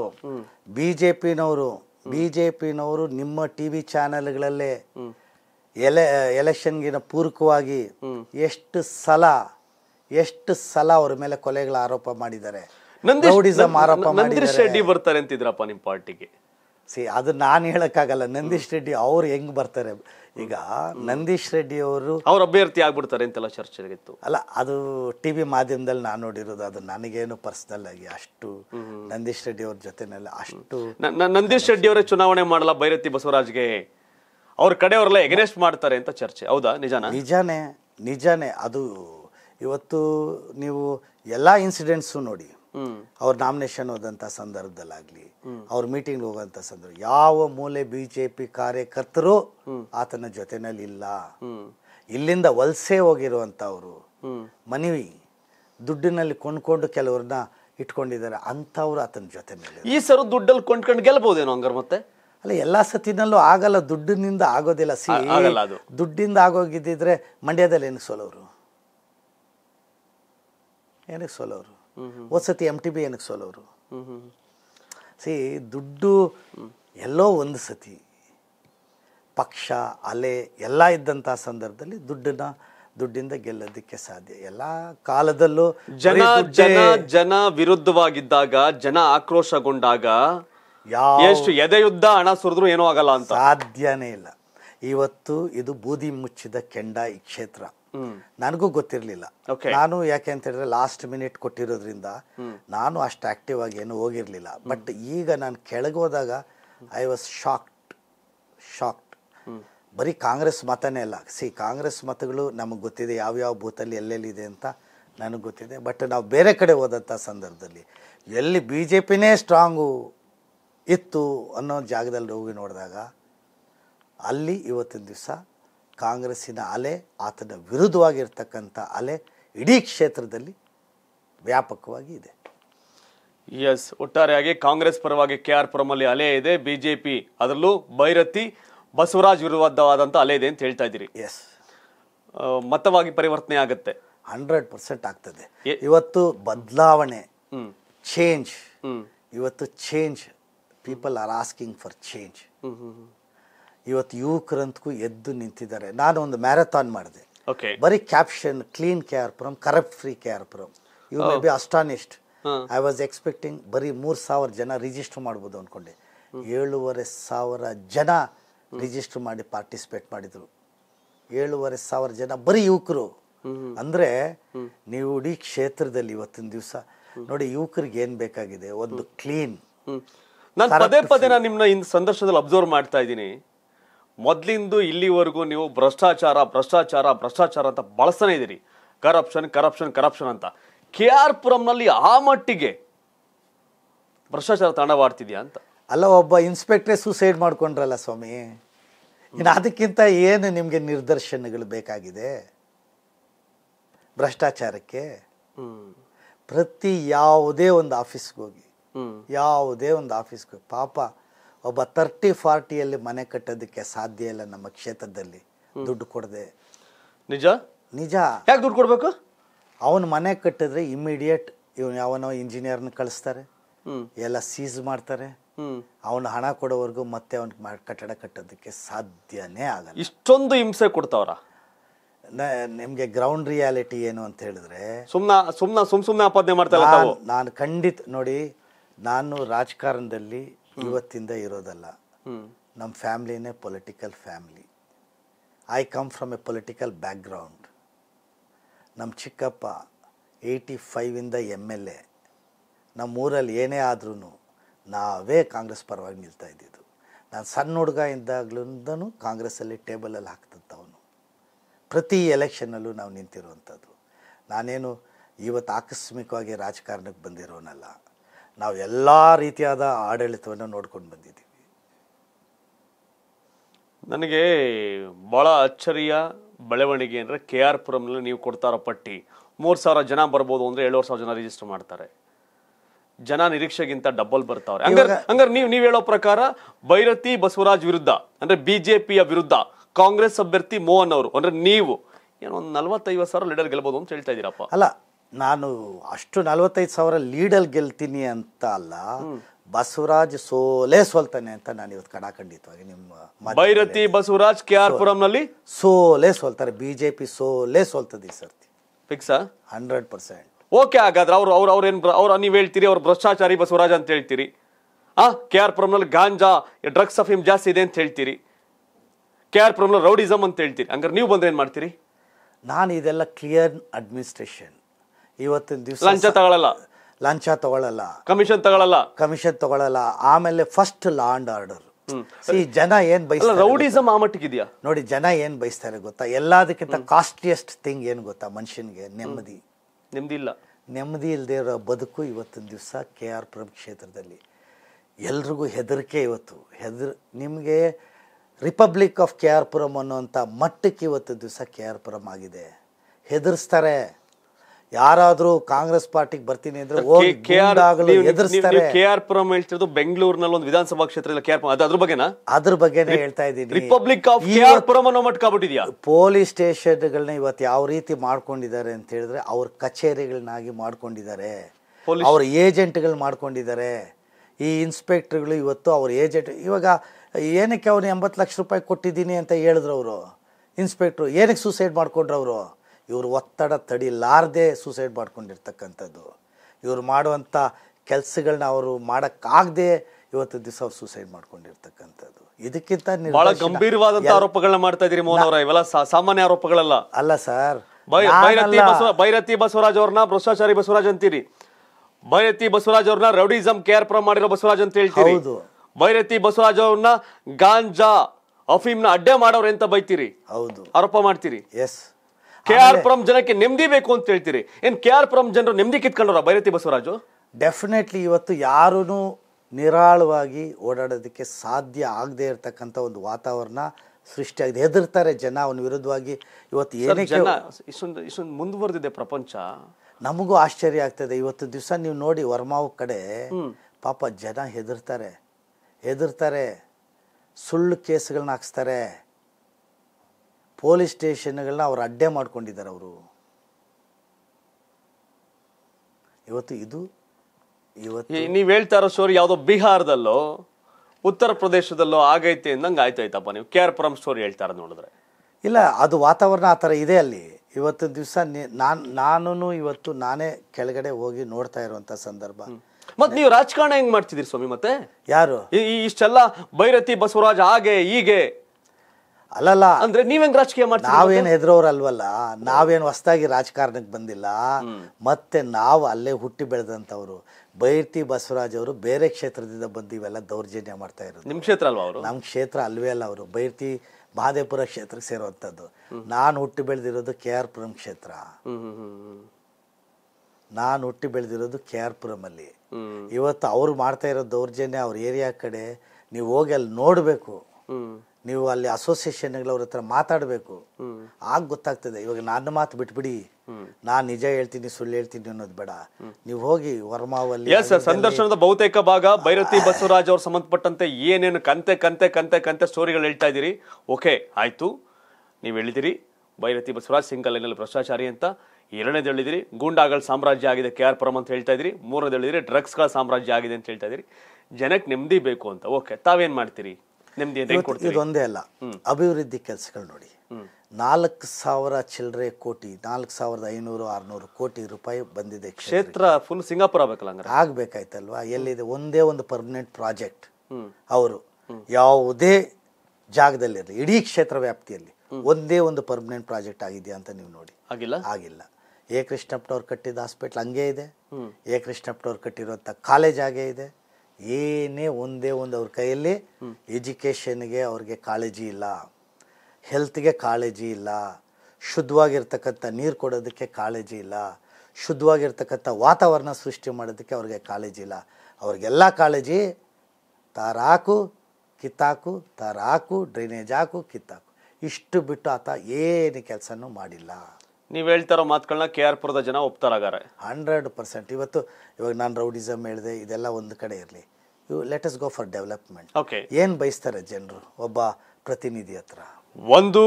ಬಿ ಜೆ ಪಿನವರು ಬಿ ಜೆ ಪಿನವರು ನಿಮ್ಮ ಟಿ ವಿ ಚಾನೆಲ್ಗಳಲ್ಲೇ ಎಲೆ ಎಲೆಕ್ಷನ್ಗಿನ ಪೂರಕವಾಗಿ ಎಷ್ಟು ಸಲ ಎಷ್ಟು ಸಲ ಅವ್ರ ಮೇಲೆ ಕೊಲೆಗಳ ಆರೋಪ ಮಾಡಿದ್ದಾರೆ ಆರೋಪ ಶೆಡ್ಡಿ ಬರ್ತಾರೆ ಅಂತಿದ್ರಪ್ಪ ನಿಮ್ಮ ಪಾರ್ಟಿಗೆ ಸಿ ಅದು ನಾನು ಹೇಳೋಕ್ಕಾಗಲ್ಲ ನಂದೀಶ್ ರೆಡ್ಡಿ ಅವ್ರು ಹೆಂಗ್ ಬರ್ತಾರೆ ಈಗ ನಂದೀಶ್ ರೆಡ್ಡಿ ಅವರು ಅವ್ರ ಅಭ್ಯರ್ಥಿ ಆಗ್ಬಿಡ್ತಾರೆ ಅಂತೆಲ್ಲ ಚರ್ಚೆ ಆಗಿತ್ತು ಅಲ್ಲ ಅದು ಟಿ ವಿ ಮಾಧ್ಯಮದಲ್ಲಿ ನಾನು ನೋಡಿರೋದು ಅದು ನನಗೇನು ಪರ್ಸ್ನಲ್ ಆಗಿ ಅಷ್ಟು ನಂದೀಶ್ ರೆಡ್ಡಿ ಅವ್ರ ಜೊತೆನೆಲ್ಲ ಅಷ್ಟು ನಂದೀಶ್ ರೆಡ್ಡಿ ಅವರೇ ಚುನಾವಣೆ ಮಾಡಲ್ಲ ಬೈರತಿ ಬಸವರಾಜ್ಗೆ ಅವ್ರ ಕಡೆ ಅವರೆಲ್ಲ ಎಗನೆಸ್ಟ್ ಮಾಡ್ತಾರೆ ಅಂತ ಚರ್ಚೆ ಹೌದಾ ನಿಜಾನ ನಿಜಾನೇ ನಿಜಾನೇ ಅದು ಇವತ್ತು ನೀವು ಎಲ್ಲ ಇನ್ಸಿಡೆಂಟ್ಸು ನೋಡಿ ಅವ್ರ ನಾಮಿನೇಷನ್ ಹೋದಂಥ ಸಂದರ್ಭದಲ್ಲಾಗ್ಲಿ ಅವ್ರ ಮೀಟಿಂಗ್ ಹೋಗೋಂಥ ಸಂದರ್ಭ ಯಾವ ಮೂಲೆ ಬಿ ಜೆ ಪಿ ಕಾರ್ಯಕರ್ತರು ಆತನ ಜೊತೆನಲ್ಲಿ ಇಲ್ಲ ಇಲ್ಲಿಂದ ವಲಸೆ ಹೋಗಿರುವಂಥವ್ರು ಮನವಿ ದುಡ್ಡಿನಲ್ಲಿ ಕೊಂಡ್ಕೊಂಡು ಕೆಲವ್ರನ್ನ ಇಟ್ಕೊಂಡಿದ್ದಾರೆ ಅಂಥವ್ರು ಆತನ ಜೊತೆ ಈ ಸರ್ ದುಡ್ಡಲ್ಲಿ ಕೊಂಡ್ಕೊಂಡು ಗೆಲ್ಬಹುದೇನೋ ಹಂಗಾರೆ ಮತ್ತೆ ಅಲ್ಲ ಎಲ್ಲಾ ಸತಿನಲ್ಲೂ ಆಗಲ್ಲ ದುಡ್ಡಿನಿಂದ ಆಗೋದಿಲ್ಲ ಸಿ ದುಡ್ಡಿಂದ ಆಗೋಗಿದ್ದಿದ್ರೆ ಮಂಡ್ಯದಲ್ಲಿ ಏನಕ್ಕೆ ಸೋಲೋರು ಏನಕ್ಕೆ ಸೋಲೋರು ಸತಿ ಎಂ ಟಿ ಬಿ ಏನಕ್ಕೆ ಸೋಲವ್ರು ಸಿ ದುಡ್ಡು ಎಲ್ಲೋ ಒಂದು ಸತಿ ಪಕ್ಷ ಅಲೆ ಎಲ್ಲ ಇದ್ದಂಥ ಸಂದರ್ಭದಲ್ಲಿ ದುಡ್ಡನ್ನ ದುಡ್ಡಿಂದ ಗೆಲ್ಲೋದಕ್ಕೆ ಸಾಧ್ಯ ಎಲ್ಲ ಕಾಲದಲ್ಲೂ ಜನ ಜನ ಜನ ವಿರುದ್ಧವಾಗಿದ್ದಾಗ ಜನ ಆಕ್ರೋಶಗೊಂಡಾಗ ಎಷ್ಟು ಎದೆಯುದ್ದ ಹಣ ಸುರಿದ್ರು ಏನೂ ಆಗಲ್ಲ ಅಂತ ಸಾಧ್ಯನೇ ಇಲ್ಲ ಇವತ್ತು ಇದು ಬೂದಿ ಮುಚ್ಚಿದ ಕೆಂಡ ಈ ಕ್ಷೇತ್ರ ನನಗೂ ಗೊತ್ತಿರಲಿಲ್ಲ ನಾನು ಯಾಕೆ ಅಂತ ಹೇಳಿದ್ರೆ ಲಾಸ್ಟ್ ಮಿನಿಟ್ ಕೊಟ್ಟಿರೋದ್ರಿಂದ ನಾನು ಅಷ್ಟು ಆಕ್ಟಿವ್ ಆಗಿ ಏನು ಹೋಗಿರಲಿಲ್ಲ ಬಟ್ ಈಗ ನಾನು ಕೆಳಗೆ ಹೋದಾಗ ಐ ವಾಸ್ ಶಾಕ್ಡ್ ಶಾಕ್ಡ್ ಬರೀ ಕಾಂಗ್ರೆಸ್ ಮತನೇ ಅಲ್ಲ ಸಿ ಕಾಂಗ್ರೆಸ್ ಮತಗಳು ನಮಗೆ ಗೊತ್ತಿದೆ ಯಾವ್ಯಾವ ಬೂತಲ್ಲಿ ಇದೆ ಅಂತ ನನಗೆ ಗೊತ್ತಿದೆ ಬಟ್ ನಾವು ಬೇರೆ ಕಡೆ ಹೋದಂಥ ಸಂದರ್ಭದಲ್ಲಿ ಎಲ್ಲಿ ಬಿ ಜೆ ಪಿನೇ ಸ್ಟ್ರಾಂಗು ಇತ್ತು ಅನ್ನೋ ಜಾಗದಲ್ಲಿ ಹೋಗಿ ನೋಡಿದಾಗ ಅಲ್ಲಿ ಇವತ್ತಿನ ದಿವಸ ಕಾಂಗ್ರೆಸ್ಸಿನ ಅಲೆ ಆತನ ವಿರುದ್ಧವಾಗಿರ್ತಕ್ಕಂಥ ಅಲೆ ಇಡೀ ಕ್ಷೇತ್ರದಲ್ಲಿ ವ್ಯಾಪಕವಾಗಿ ಇದೆ ಎಸ್ ಒಟ್ಟಾರೆಯಾಗಿ ಕಾಂಗ್ರೆಸ್ ಪರವಾಗಿ ಕೆ ಆರ್ ಪುರಮಲ್ಲಿ ಅಲೆ ಇದೆ ಬಿಜೆಪಿ ಅದರಲ್ಲೂ ಭೈರತಿ ಬಸವರಾಜ್ ವಿರುದ್ಧವಾದಂಥ ಅಲೆ ಇದೆ ಅಂತ ಹೇಳ್ತಾ ಇದ್ದೀರಿ ಎಸ್ ಮತವಾಗಿ ಪರಿವರ್ತನೆ ಆಗುತ್ತೆ ಹಂಡ್ರೆಡ್ ಪರ್ಸೆಂಟ್ ಆಗ್ತದೆ ಇವತ್ತು ಬದಲಾವಣೆ ಚೇಂಜ್ ಇವತ್ತು change people are asking for change ಇವತ್ತು ಯುವಕರಂತಕ್ಕೂ ಎದ್ದು ನಿಂತಿದ್ದಾರೆ ನಾನು ಒಂದು ಮ್ಯಾರಥಾನ್ ಮಾಡಿದೆ ಓಕೆ ಬರೀ caption clean K R Puram corrupt free K R Puram you may be astonished I was expecting ಬರೀ ಮೂರು ಸಾವಿರ ಜನ ರಿಜಿಸ್ಟರ್ ಮಾಡ್ಬೋದು ಅಂದ್ಕೊಂಡೆ ಏಳುವರೆ ಸಾವಿರ ಜನ ರಿಜಿಸ್ಟರ್ ಮಾಡಿ ಪಾರ್ಟಿಸಿಪೇಟ್ ಮಾಡಿದರು ಏಳುವರೆ ಸಾವಿರ ಜನ ಬರೀ ಯುವಕರು ಅಂದರೆ ನೀವು ಇಡೀ ಕ್ಷೇತ್ರದಲ್ಲಿ ಇವತ್ತಿನ ದಿವಸ ನೋಡಿ ಯುವಕರಿಗೆ ಏನು ಬೇಕಾಗಿದೆ ಒಂದು ಕ್ಲೀನ್ ನಾನು ಪದೇ ಪದೇ ನಾನು ನಿಮ್ಮನ್ನ ಇಂದು ಸಂದರ್ಶನದಲ್ಲಿ ಅಬ್ಸರ್ವ್ ಮಾಡ್ತಾ ಇದ್ದೀನಿ ಮೊದಲಿಂದು ಇಲ್ಲಿವರೆಗೂ ನೀವು ಭ್ರಷ್ಟಾಚಾರ ಭ್ರಷ್ಟಾಚಾರ ಭ್ರಷ್ಟಾಚಾರ ಅಂತ ಬಳಸ್ತಾನೆ ಇದ್ದೀರಿ ಕರಪ್ಷನ್ ಕರಪ್ಷನ್ ಕರಪ್ಷನ್ ಅಂತ ಕೆ ಆರ್ ಪುರಂನಲ್ಲಿ ಆ ಮಟ್ಟಿಗೆ ಭ್ರಷ್ಟಾಚಾರ ತಾಂಡವಾಡ್ತಿದ್ಯಾ ಅಂತ ಅಲ್ಲ ಒಬ್ಬ ಇನ್ಸ್ಪೆಕ್ಟ್ರೇ ಸೂಸೈಡ್ ಮಾಡ್ಕೊಂಡ್ರಲ್ಲ ಸ್ವಾಮಿ ಇನ್ನು ಅದಕ್ಕಿಂತ ಏನು ನಿಮಗೆ ನಿದರ್ಶನಗಳು ಬೇಕಾಗಿದೆ ಭ್ರಷ್ಟಾಚಾರಕ್ಕೆ ಪ್ರತಿ ಯಾವುದೇ ಒಂದು ಆಫೀಸ್ಗೋಗಿ ಯಾವುದೇ ಒಂದು ಆಫೀಸ್ಗೆ ಪಾಪ ಒಬ್ಬ ತರ್ಟಿ ಫಾರ್ಟಿಯಲ್ಲಿ ಮನೆ ಕಟ್ಟೋದಕ್ಕೆ ಸಾಧ್ಯ ಇಲ್ಲ ನಮ್ಮ ಕ್ಷೇತ್ರದಲ್ಲಿ ದುಡ್ಡು ಕೊಡದೆ ನಿಜ ನಿಜ ಯಾಕೆ ದುಡ್ಡು ಕೊಡಬೇಕು ಅವನು ಮನೆ ಕಟ್ಟಿದ್ರೆ ಇಮ್ಮಿಡಿಯೇಟ್ ಇವನು ಯಾವನೋ ಇಂಜಿನಿಯರ್ನ ಕಳಿಸ್ತಾರೆ ಎಲ್ಲ ಸೀಸ್ ಮಾಡ್ತಾರೆ ಅವನು ಹಣ ಕೊಡೋವರೆಗೂ ಮತ್ತೆ ಅವನಿಗೆ ಕಟ್ಟಡ ಕಟ್ಟೋದಕ್ಕೆ ಸಾಧ್ಯನೇ ಆಗಲ್ಲ ಇಷ್ಟೊಂದು ಹಿಂಸೆ ಕೊಡ್ತಾವ್ರ ನಿಮಗೆ ಗ್ರೌಂಡ್ ರಿಯಾಲಿಟಿ ಏನು ಅಂತ ಹೇಳಿದ್ರೆ ಸುಮ್ನ ಸುಮ್ನ ಸುಮ್ ಸುಮ್ಮನೆ ಆಪಾದನೆ ಮಾಡ್ತಾರೆ ನಾನು ಖಂಡಿತ ನೋಡಿ ನಾನು ರಾಜಕಾರಣದಲ್ಲಿ ಇವತ್ತಿಂದ ಇರೋದಲ್ಲ ನಮ್ಮ ಫ್ಯಾಮ್ಲಿನೇ political family I come from a political background ನಮ್ಮ ಚಿಕ್ಕಪ್ಪ ಏಯ್ಟಿ ಫೈವಿಂದ ಎಮ್ ಎಲ್ ಎ ಊರಲ್ಲಿ ಏನೇ ಆದ್ರೂ ನಾವೇ ಕಾಂಗ್ರೆಸ್ ಪರವಾಗಿ ನಿಲ್ತಾ ಇದ್ದಿದ್ದು ನಾನು ಸಣ್ಣ ಹುಡುಗ ಇದ್ದಾಗ್ಲಿಂದನೂ ಕಾಂಗ್ರೆಸ್ಸಲ್ಲಿ ಟೇಬಲಲ್ಲಿ ಹಾಕ್ತಿದ್ದವನು ಪ್ರತಿ ಎಲೆಕ್ಷನಲ್ಲೂ ನಾವು ನಿಂತಿರುವಂಥದ್ದು ನಾನೇನು ಇವತ್ತು ಆಕಸ್ಮಿಕವಾಗಿ ರಾಜಕಾರಣಕ್ಕೆ ಬಂದಿರೋನಲ್ಲ ನಾವು ಎಲ್ಲ ರೀತಿಯಾದ ಆಡಳಿತವನ್ನು ನೋಡ್ಕೊಂಡು ಬಂದಿದ್ದೀವಿ ನನಗೆ ಬಹಳ ಅಚ್ಚರಿಯ ಬೆಳವಣಿಗೆ ಅಂದರೆ ಕೆ ಆರ್ ಪುರಂನಲ್ಲಿ ನೀವು ಕೊಡ್ತಾರ ಪಟ್ಟಿ ಮೂರು ಸಾವಿರ ಜನ ಬರ್ಬೋದು ಅಂದರೆ ಏಳುವರೆ ಸಾವಿರ ಜನ ರಿಜಿಸ್ಟರ್ ಮಾಡ್ತಾರೆ ಜನ ನಿರೀಕ್ಷೆಗಿಂತ ಡಬ್ಬಲ್ ಬರ್ತಾವ್ರೆ ಹಂಗಾರೆ ನೀವು ನೀವು ಹೇಳೋ ಪ್ರಕಾರ ಭೈರತಿ ಬಸವರಾಜ್ ವಿರುದ್ಧ ಅಂದರೆ ಬಿ ಜೆ ಪಿಯ ವಿರುದ್ಧ ಕಾಂಗ್ರೆಸ್ ಅಭ್ಯರ್ಥಿ ಮೋಹನ್ ಅವರು ಅಂದರೆ ನೀವು ಏನೋ ಒಂದು ನಲ್ವತ್ತೈವತ್ತು ಸಾವಿರ ಲೀಡರ್ ಗೆಲ್ಬೋದು ಅಂತ ಹೇಳ್ತಾ ಇದ್ದೀರಪ್ಪ ಅಲ್ಲ ನಾನು ಅಷ್ಟು ನಲವತ್ತೈದು ಸಾವಿರ ಲೀಡಲ್ಲಿ ಗೆಲ್ತೀನಿ ಅಂತ ಅಲ್ಲ ಬಸವರಾಜ್ ಸೋಲೇ ಸೋಲ್ತಾನೆ ಅಂತ ನಾನು ಇವತ್ತು ಕಡಾಖಂಡಿತವಾಗಿ ನಿಮ್ಮ ಭೈರತಿ ಬಸವರಾಜ್ ಕೆ ಆರ್ ಪುರಂನಲ್ಲಿ ಸೋಲೇ ಸೋಲ್ತಾರೆ ಬಿಜೆಪಿ ಸೋಲೇ ಸೋಲ್ತದೆ ಈ ಸರ್ತಿ ಫಿಕ್ಸ್ ಹಂಡ್ರೆಡ್ ಪರ್ಸೆಂಟ್ ಓಕೆ ಹಾಗಾದ್ರೆ ಅವ್ರು ಅವ್ರು ಅವ್ರೇನು ಅವ್ರು ನೀವು ಹೇಳ್ತೀರಿ ಅವ್ರು ಭ್ರಷ್ಟಾಚಾರಿ ಬಸವರಾಜ್ ಅಂತ ಹೇಳ್ತೀರಿ ಆ ಕೆ ಆರ್ ಪುರಂನಲ್ಲಿ ಗಾಂಜಾ ಡ್ರಗ್ಸ್ ಅಫೀಮ್ ಜಾಸ್ತಿ ಇದೆ ಅಂತ ಹೇಳ್ತೀರಿ ಕೆ ಆರ್ ಪುರಂನಲ್ಲಿ ರೌಡಿಸಮ್ ಅಂತ ಹೇಳ್ತೀರಿ ಹಂಗಾರೆ ನೀವು ಬಂದ್ರೆ ಏನು ಮಾಡ್ತೀರಿ ನಾನು ಇದೆಲ್ಲ ಕ್ಲಿಯರ್ ಅಡ್ಮಿನಿಸ್ಟ್ರೇಷನ್ ಇವತ್ತಿನ ದಿವಸ ಲಂಚ ತಗೊಳ್ಳಲ್ಲ ಲಂಚ ತಗೊಳ್ಳಲ್ಲ ಕಮಿಷನ್ ತಗೊಳ್ಳಲ್ಲ ಕಮಿಷನ್ ತಗೊಳ್ಳಲ್ಲ ಆಮೇಲೆ ಫಸ್ಟ್ ಲಾಂಡ್ ಆರ್ಡರ್ ಈ ಜನ ಏನ್ ಬಯಸ್ತಾರೆ ರೌಡಿಸಮ್ ಆ ಇದೆಯಾ ನೋಡಿ ಜನ ಏನ್ ಬಯಸ್ತಾರೆ ಗೊತ್ತಾ ಎಲ್ಲದಕ್ಕಿಂತ ಕಾಸ್ಟ್ಲಿಯೆಸ್ಟ್ ಥಿಂಗ್ ಏನ್ ಗೊತ್ತಾ ಮನುಷ್ಯನಿಗೆ ನೆಮ್ಮದಿ ನೆಮ್ಮದಿ ಇಲ್ಲ ನೆಮ್ಮದಿ ಇಲ್ಲದೆ ಇರೋ ಬದುಕು ಇವತ್ತಿನ ದಿವಸ ಕೆ ಆರ್ ಪುರಂ ಕ್ಷೇತ್ರದಲ್ಲಿ ಎಲ್ರಿಗೂ ಹೆದರಿಕೆ ಇವತ್ತು ಹೆದರ್ ನಿಮಗೆ ರಿಪಬ್ಲಿಕ್ ಆಫ್ ಕೆ ಆರ್ ಪುರಂ ಅನ್ನೋಂಥ ಮಟ್ಟಕ್ಕೆ ಇವತ್ತಿನ ದಿವಸ ಕೆ ಆರ್ ಪುರಂ ಆಗಿದೆ ಹೆದರ್ಸ್ತಾರೆ ಯಾರಾದರೂ ಕಾಂಗ್ರೆಸ್ ಪಾರ್ಟಿಗೆ ಬರ್ತೀನಿ ಅಂದ್ರೆ ಕೆ ಆರ್ ಪುರಂ ಹೇಳ್ತಿರೋದು ಬೆಂಗಳೂರಿನಲ್ಲಿ ಒಂದು ವಿಧಾನಸಭಾ ಕ್ಷೇತ್ರ ಕೆ ಆರ್ ಅದ್ರ ಬಗ್ಗೆನಾ ಅದ್ರ ಬಗ್ಗೆನೇ ಹೇಳ್ತಾ ಇದ್ದೀನಿ ರಿಪಬ್ಲಿಕ್ ಆಫ್ ಕೆ ಆರ್ ಪುರಂ ಅನ್ನೋ ಮಟ್ಕಾಬಿಟ್ಟಿದ್ಯಾ ಪೊಲೀಸ್ ಸ್ಟೇಷನ್ಗಳನ್ನ ಇವತ್ತು ಯಾವ ರೀತಿ ಮಾಡ್ಕೊಂಡಿದ್ದಾರೆ ಅಂತ ಹೇಳಿದ್ರೆ ಅವ್ರ ಕಚೇರಿಗಳನ್ನಾಗಿ ಮಾಡ್ಕೊಂಡಿದ್ದಾರೆ ಅವ್ರ ಏಜೆಂಟ್ಗಳು ಮಾಡ್ಕೊಂಡಿದ್ದಾರೆ ಈ ಇನ್ಸ್ಪೆಕ್ಟರ್ಗಳು ಇವತ್ತು ಅವ್ರ ಏಜೆಂಟ್ ಇವಾಗ ಏನಕ್ಕೆ ಅವ್ರು ಎಂಬತ್ತು ಲಕ್ಷ ರೂಪಾಯಿ ಕೊಟ್ಟಿದ್ದೀನಿ ಅಂತ ಹೇಳಿದ್ರು ಅವರು ಇನ್ಸ್ಪೆಕ್ಟ್ರು ಏನಕ್ಕೆ ಸೂಸೈಡ್ ಮಾಡ್ಕೊಂಡ್ರು ಅವರು ಇವರು ಒತ್ತಡ ತಡಿಲಾರದೆ ಸೂಸೈಡ್ ಮಾಡ್ಕೊಂಡಿರ್ತಕ್ಕಂಥದ್ದು ಇವರು ಮಾಡುವಂಥ ಕೆಲಸಗಳನ್ನ ಅವರು ಮಾಡೋಕ್ಕಾಗದೆ ಇವತ್ತು ದಿವಸ ಸೂಸೈಡ್ ಮಾಡ್ಕೊಂಡಿರ್ತಕ್ಕಂಥದ್ದು ಇದಕ್ಕಿಂತ ಬಹಳ ಗಂಭೀರವಾದಂತಹ ಆರೋಪಗಳನ್ನ ಮಾಡ್ತಾ ಇದೀರಿ ಮೋಹನ್ ಅವರ ಇವೆಲ್ಲ ಸಾಮಾನ್ಯ ಆರೋಪಗಳಲ್ಲ ಅಲ್ಲ ಸರ್ ಬೈರತಿ ಬಸವರಾಜ್ ಅವ್ರನ್ನ ಭ್ರಷ್ಟಾಚಾರಿ ಬಸವರಾಜ್ ಅಂತೀರಿ ಬೈರತಿ ಬಸವರಾಜ್ ಅವ್ರನ್ನ ರೌಡಿಸಮ್ ಕೇರ್ ಪ್ರಮ್ ಮಾಡಿರೋ ಬಸವರಾಜ್ ಅಂತ ಹೇಳ್ತೀರಿ ಬೈರತಿ ಬಸವರಾಜ್ ಅವ್ರನ್ನ ಗಾಂಜಾ ಅಫೀಮ್ನ ಅಡ್ಡೆ ಮಾಡೋರು ಎಂತ ಬೈತೀರಿ ಹೌದು ಆರೋಪ ಮಾಡ್ತೀರಿ ಎಸ್ ಕೆ ಆರ್ ಪುರಂ ಜನಕ್ಕೆ ನೆಮ್ಮದಿ ಬೇಕು ಅಂತ ಹೇಳ್ತೀರಿ ಏನ್ ಕೆ ಆರ್ ಪುರಂ ಜನರು ನೆಮ್ಮದಿ ಕಿತ್ಕೊಂಡ್ರ ಬೈರತಿ ಬಸವರಾಜು ಡೆಫಿನೆಟ್ಲಿ ಇವತ್ತು ಯಾರೂ ನಿರಾಳವಾಗಿ ಓಡಾಡೋದಕ್ಕೆ ಸಾಧ್ಯ ಆಗದೆ ಇರತಕ್ಕಂಥ ಒಂದು ವಾತಾವರಣ ಸೃಷ್ಟಿಯಾಗಿದೆ ಹೆದರ್ತಾರೆ ಜನ ಅವನ ವಿರುದ್ಧವಾಗಿ ಇವತ್ತು ಏನಕ್ಕೆ ಇಷ್ಟೊಂದು ಇಷ್ಟೊಂದು ಮುಂದುವರೆದಿದೆ ಪ್ರಪಂಚ ನಮಗೂ ಆಶ್ಚರ್ಯ ಆಗ್ತದೆ ಇವತ್ತು ದಿವಸ ನೀವು ನೋಡಿ ವರ್ಮಾವ್ ಕಡೆ ಪಾಪ ಜನ ಹೆದರ್ತಾರೆ ಹೆದರ್ತಾರೆ ಸುಳ್ಳು ಕೇಸ್ಗಳನ್ನ ಹಾಕ್ಸ್ತಾರೆ ಪೊಲೀಸ್ ಸ್ಟೇಷನ್ಗಳನ್ನ ಅವರು ಅಡ್ಡೆ ಮಾಡ್ಕೊಂಡಿದ್ದಾರೆ ಅವರು ಇವತ್ತು ಇದು ಇವತ್ತು ನೀವು ಹೇಳ್ತಾ ಇರೋ ಸ್ಟೋರಿ ಯಾವುದೋ ಬಿಹಾರದಲ್ಲೋ ಉತ್ತರ ಪ್ರದೇಶದಲ್ಲೋ ಆಗೈತೆ ಅಂದಂಗೆ ಆಯ್ತಾಯ್ತಪ್ಪ ನೀವು ಕೆ ಆರ್ ಪುರಂ ಸ್ಟೋರಿ ಹೇಳ್ತಾ ನೋಡಿದ್ರೆ ಇಲ್ಲ ಅದು ವಾತಾವರಣ ಆ ಥರ ಇದೆ ಅಲ್ಲಿ ಇವತ್ತು ದಿವಸ ನಾನು ನಾನು ಇವತ್ತು ನಾನೇ ಕೆಳಗಡೆ ಹೋಗಿ ನೋಡ್ತಾ ಇರುವಂಥ ಸಂದರ್ಭ ಮತ್ತೆ ನೀವು ರಾಜಕಾರಣ ಹೆಂಗ್ ಮಾಡ್ತಿದ್ದೀರಿ ಸ್ವಾಮಿ ಮತ್ತೆ ಯಾರು ಇಷ್ಟೆಲ್ಲ ಭೈರತಿ ಬಸವರಾಜ್ ಹಾಗೆ ಹೀಗೆ ಅಲ್ಲಲ್ಲ ಅಂದ್ರೆ ನೀವೇನ್ ರಾಜಕೀಯ ಮಾಡ್ತೀವಿ ನಾವೇನ್ ಅಲ್ವಲ್ಲ ನಾವೇನ್ ಹೊಸದಾಗಿ ರಾಜಕಾರಣಕ್ಕೆ ಬಂದಿಲ್ಲ ಮತ್ತೆ ನಾವು ಅಲ್ಲೇ ಹುಟ್ಟಿ ಬೆಳೆದಂಥವ್ರು ಬೈರ್ತಿ ಬಸವರಾಜ್ ಅವರು ಬೇರೆ ಕ್ಷೇತ್ರದಿಂದ ಬಂದು ಇವೆಲ್ಲ ದೌರ್ಜನ್ಯ ಮಾಡ್ತಾ ಇರೋದು ನಿಮ್ಮ ಕ್ಷೇತ್ರ ಅಲ್ವಾ ಅವರು ನಮ್ಮ ಕ್ಷೇತ್ರ ಅಲ್ವೇ ಅಲ್ಲ ಅವರು ಬೈರ್ತಿ ಮಹದೇಪುರ ಕ್ಷೇತ್ರಕ್ಕೆ ಸೇರುವಂಥದ್ದು ನಾನು ಹುಟ್ಟಿ ಬೆಳೆದಿರೋದು ಕೆ ಆರ್ ಪುರಂ ಕ್ಷೇತ್ರ ನಾನು ಹುಟ್ಟಿ ಬೆಳೆದಿರೋದು ಕೆ ಆರ್ ಪುರಮಲ್ಲಿ ಇವತ್ತು ಅವ್ರು ಮಾಡ್ತಾ ಇರೋ ದೌರ್ಜನ್ಯ ಅವ್ರ ಏರಿಯಾ ಕಡೆ ನೀವು ಹೋಗಿ ಅಲ್ಲಿ ನೋಡಬೇಕು ನೀವು ಅಲ್ಲಿ ಅಸೋಸಿಯೇಷನ್ಗಳವ್ರ ಹತ್ರ ಮಾತಾಡಬೇಕು ಆಗ ಗೊತ್ತಾಗ್ತದೆ ಇವಾಗ ನನ್ನ ಮಾತು ಬಿಟ್ಬಿಡಿ ನಾನು ನಿಜ ಹೇಳ್ತೀನಿ ಸುಳ್ಳು ಹೇಳ್ತೀನಿ ಅನ್ನೋದು ಬೇಡ ನೀವು ಹೋಗಿ ವರ್ಮಾವಲ್ಲಿ ಸರ್ ಸಂದರ್ಶನದ ಬಹುತೇಕ ಭಾಗ ಭೈರತಿ ಬಸವರಾಜ್ ಅವ್ರ ಸಂಬಂಧಪಟ್ಟಂತೆ ಏನೇನು ಕಂತೆ ಕಂತೆ ಕಂತೆ ಕಂತೆ ಸ್ಟೋರಿಗಳು ಹೇಳ್ತಾ ಇದ್ದೀರಿ ಓಕೆ ಆಯ್ತು ನೀವು ಹೇಳಿದಿರಿ ಭೈರತಿ ಬಸವರಾಜ್ ಸಿಂಗಲ್ ಏನಲ್ಲಿ ಭ್ರಷ್ಟಾಚಾರಿ ಅಂತ ಎರಡನೇದು ಹೇಳಿದಿರಿ ಗೂಂಡಾಗಳ ಸಾಮ್ರಾಜ್ಯ ಆಗಿದೆ ಕೆ ಆರ್ ಪರಮ್ ಅಂತ ಹೇಳ್ತಾ ಇದ್ರಿ ಮೂರನೇದು ಹೇಳಿದಿರಿ ಡ್ರಗ್ಸ್ಗಳ ಸಾಮ್ರಾಜ್ಯ ಆಗಿದೆ ಅಂತ ಹೇಳ್ತಾ ಇದ್ದೀರಿ ಜನಕ್ಕೆ ನೆಮ್ಮದಿ ಬೇಕು ಅಂತ ಓಕೆ ತಾವೇನು ಮಾಡ್ತೀರಿ ಇದೊಂದೇ ಅಲ್ಲ ಅಭಿವೃದ್ಧಿ ಕೆಲಸಗಳು ನೋಡಿ ನಾಲ್ಕು ಸಾವಿರ ಚಿಲ್ಲರೆ ಕೋಟಿ ನಾಲ್ಕು ಸಾವಿರದ ಐನೂರು ಆರುನೂರು ಕೋಟಿ ರೂಪಾಯಿ ಬಂದಿದೆ ಕ್ಷೇತ್ರ ಫುಲ್ ಸಿಂಗಾಪುರ ಆಗಬೇಕಲ್ಲ ಆಗಬೇಕಾಯ್ತಲ್ವಾ ಎಲ್ಲಿದೆ ಒಂದೇ ಒಂದು ಪರ್ಮನೆಂಟ್ ಪ್ರಾಜೆಕ್ಟ್ ಅವರು ಯಾವುದೇ ಜಾಗದಲ್ಲಿರಲಿ ಇಡೀ ಕ್ಷೇತ್ರ ವ್ಯಾಪ್ತಿಯಲ್ಲಿ ಒಂದೇ ಒಂದು ಪರ್ಮನೆಂಟ್ ಪ್ರಾಜೆಕ್ಟ್ ಆಗಿದೆಯಾ ಅಂತ ನೀವು ನೋಡಿ ಆಗಿಲ್ಲ ಆಗಿಲ್ಲ ಎ ಕೃಷ್ಣಪ್ಪನವ್ರು ಕಟ್ಟಿದ ಹಾಸ್ಪಿಟ್ಲ್ ಹಂಗೆ ಇದೆ ಎ ಕೃಷ್ಣಪ್ಪನವ್ರು ಕಟ್ಟಿರುವಂಥ ಕಾಲೇಜ್ ಹಾಗೆ ಇದೆ ಏನೇ ಒಂದೇ ಒಂದು ಅವ್ರ ಕೈಯಲ್ಲಿ ಎಜುಕೇಷನ್ಗೆ ಅವ್ರಿಗೆ ಕಾಳಜಿ ಇಲ್ಲ ಹೆಲ್ತ್ಗೆ ಕಾಳಜಿ ಇಲ್ಲ ಶುದ್ಧವಾಗಿರ್ತಕ್ಕಂಥ ನೀರು ಕೊಡೋದಕ್ಕೆ ಕಾಳಜಿ ಇಲ್ಲ ಶುದ್ಧವಾಗಿರ್ತಕ್ಕಂಥ ವಾತಾವರಣ ಸೃಷ್ಟಿ ಮಾಡೋದಕ್ಕೆ ಅವ್ರಿಗೆ ಕಾಳಜಿ ಇಲ್ಲ ಅವ್ರಿಗೆಲ್ಲ ಕಾಳಜಿ ತಾರಾಕು ಕಿತ್ತಾಕು ತಾರಾಕು ಡ್ರೈನೇಜ್ ಹಾಕು ಕಿತ್ತಾಕು ಇಷ್ಟು ಬಿಟ್ಟು ಆತ ಏನು ಕೆಲಸನೂ ಮಾಡಿಲ್ಲ ನೀವು ಹೇಳ್ತಾರೋ ಮಾತುಗಳನ್ನ ಕೆ ಆರ್ ಪುರದ ಜನ ಒಪ್ತಾರಾಗಾರೆ ಹಂಡ್ರೆಡ್ ಪರ್ಸೆಂಟ್ ಇವತ್ತು ಇವಾಗ ನಾನು ರೌಡಿಸಮ್ ಹೇಳಿದೆ ಇದೆಲ್ಲ ಒಂದು ಕಡೆ ಇರಲಿ let us go for development okay ಏನು ಬಯಸ್ತಾರೆ ಜನರು ಒಬ್ಬ ಪ್ರತಿನಿಧಿ ಹತ್ರ ಒಂದು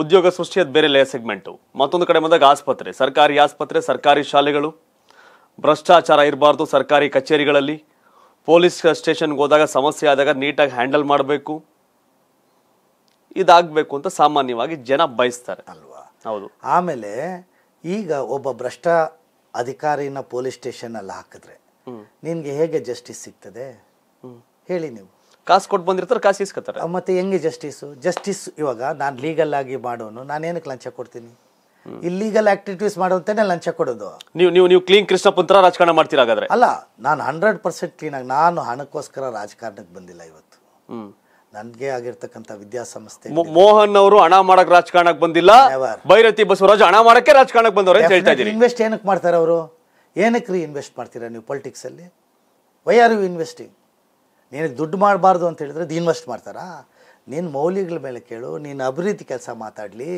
ಉದ್ಯೋಗ ಸೃಷ್ಟಿ ಬೇರೆ ಲೇ ಸೆಗ್ಮೆಂಟು ಮತ್ತೊಂದು ಕಡೆ ಬಂದಾಗ ಆಸ್ಪತ್ರೆ ಸರ್ಕಾರಿ ಆಸ್ಪತ್ರೆ ಸರ್ಕಾರಿ ಶಾಲೆಗಳು ಭ್ರಷ್ಟಾಚಾರ ಇರಬಾರ್ದು ಸರ್ಕಾರಿ ಕಚೇರಿಗಳಲ್ಲಿ ಪೊಲೀಸ್ ಸ್ಟೇಷನ್ಗೆ ಹೋದಾಗ ಸಮಸ್ಯೆ ಆದಾಗ ನೀಟಾಗಿ ಹ್ಯಾಂಡಲ್ ಮಾಡಬೇಕು ಇದಾಗಬೇಕು ಅಂತ ಸಾಮಾನ್ಯವಾಗಿ ಜನ ಬಯಸ್ತಾರೆ ಅಲ್ವಾ ಹೌದು ಆಮೇಲೆ ಈಗ ಒಬ್ಬ ಭ್ರಷ್ಟ ಅಧಿಕಾರಿನ ಪೊಲೀಸ್ ಸ್ಟೇಷನಲ್ಲಿ ಹಾಕಿದ್ರೆ ನಿನ್ಗೆ ಹೇಗೆ ಜಸ್ಟಿಸ್ ಸಿಗ್ತದೆ ಹೇಳಿ ನೀವು ಕಾಸು ಕೊಟ್ಟು ಬಂದಿರ್ತಾರೆ ಕಾಸು ಇಸ್ಕೊತಾರೆ ಮತ್ತೆ ಹೆಂಗೆ ಜಸ್ಟಿಸು ಜಸ್ಟಿಸ್ ಇವಾಗ ನಾನು ಲೀಗಲ್ ಆಗಿ ಮಾಡೋನು ನಾನು ಏನಕ್ಕೆ ಲಂಚ ಕೊಡ್ತೀನಿ ಇಲ್ಲೀಗಲ್ ಆಕ್ಟಿವಿಟೀಸ್ ಮಾಡೋಂತಾನೆ ಲಂಚ ಕೊಡೋದು ನೀವು ನೀವು ನೀವು ಕ್ಲೀನ್ ಕೃಷ್ಣ ಪುತ್ರ ರಾಜಕಾರಣ ಮಾಡ್ತೀರಾ ಹಾಗಾದ್ರೆ ಅಲ್ಲ ನಾನು ಹಂಡ್ರೆಡ್ ಪರ್ಸೆಂಟ್ ಆಗಿ ನಾನು ಹಣಕ್ಕೋಸ್ಕರ ರಾಜಕಾರಣಕ್ಕೆ ಬಂದಿಲ್ಲ ಇವತ್ತು ನನ್ಗೆ ಆಗಿರ್ತಕ್ಕಂಥ ವಿದ್ಯಾಸಂಸ್ಥೆ ಮೋಹನ್ ಅವರು ಹಣ ಮಾಡಕ್ ರಾಜಕಾರಣಕ್ಕೆ ಬಂದಿಲ್ಲ ಬೈರತಿ ಬಸವರಾಜ್ ಹಣ ಮಾಡಕ್ಕೆ ರಾಜಕಾರಣಕ್ಕೆ ಬಂದವರು ಹೇಳ್ತಾ ಇನ್ವೆಸ್ಟ್ ಏನಕ್ಕೆ ಮಾಡ್ತಾರೆ ಅವರು ಏನಕ್ಕೆ ರೀ ಇನ್ವೆಸ್ಟ್ ಮಾಡ್ತೀರಾ ನೀವು ಪೊಲಿಟಿಕ್ಸಲ್ಲಿ ವೈ ಆರ್ ಯು ಇನ್ವೆಸ್ಟಿಂಗ್ ನಿನಗೆ ದುಡ್ಡು ಮಾಡಬಾರ್ದು ಅಂತ ಹೇಳಿದ್ರೆ ಅದು ಇನ್ವೆಸ್ಟ್ ಮಾಡ್ತಾರಾ ನಿನ್ನ ಮೌಲ್ಯಗಳ ಮೇಲೆ ಕೇಳು ನೀನು ಅಭಿವೃದ್ಧಿ ಕೆಲಸ ಮಾತಾಡಲಿ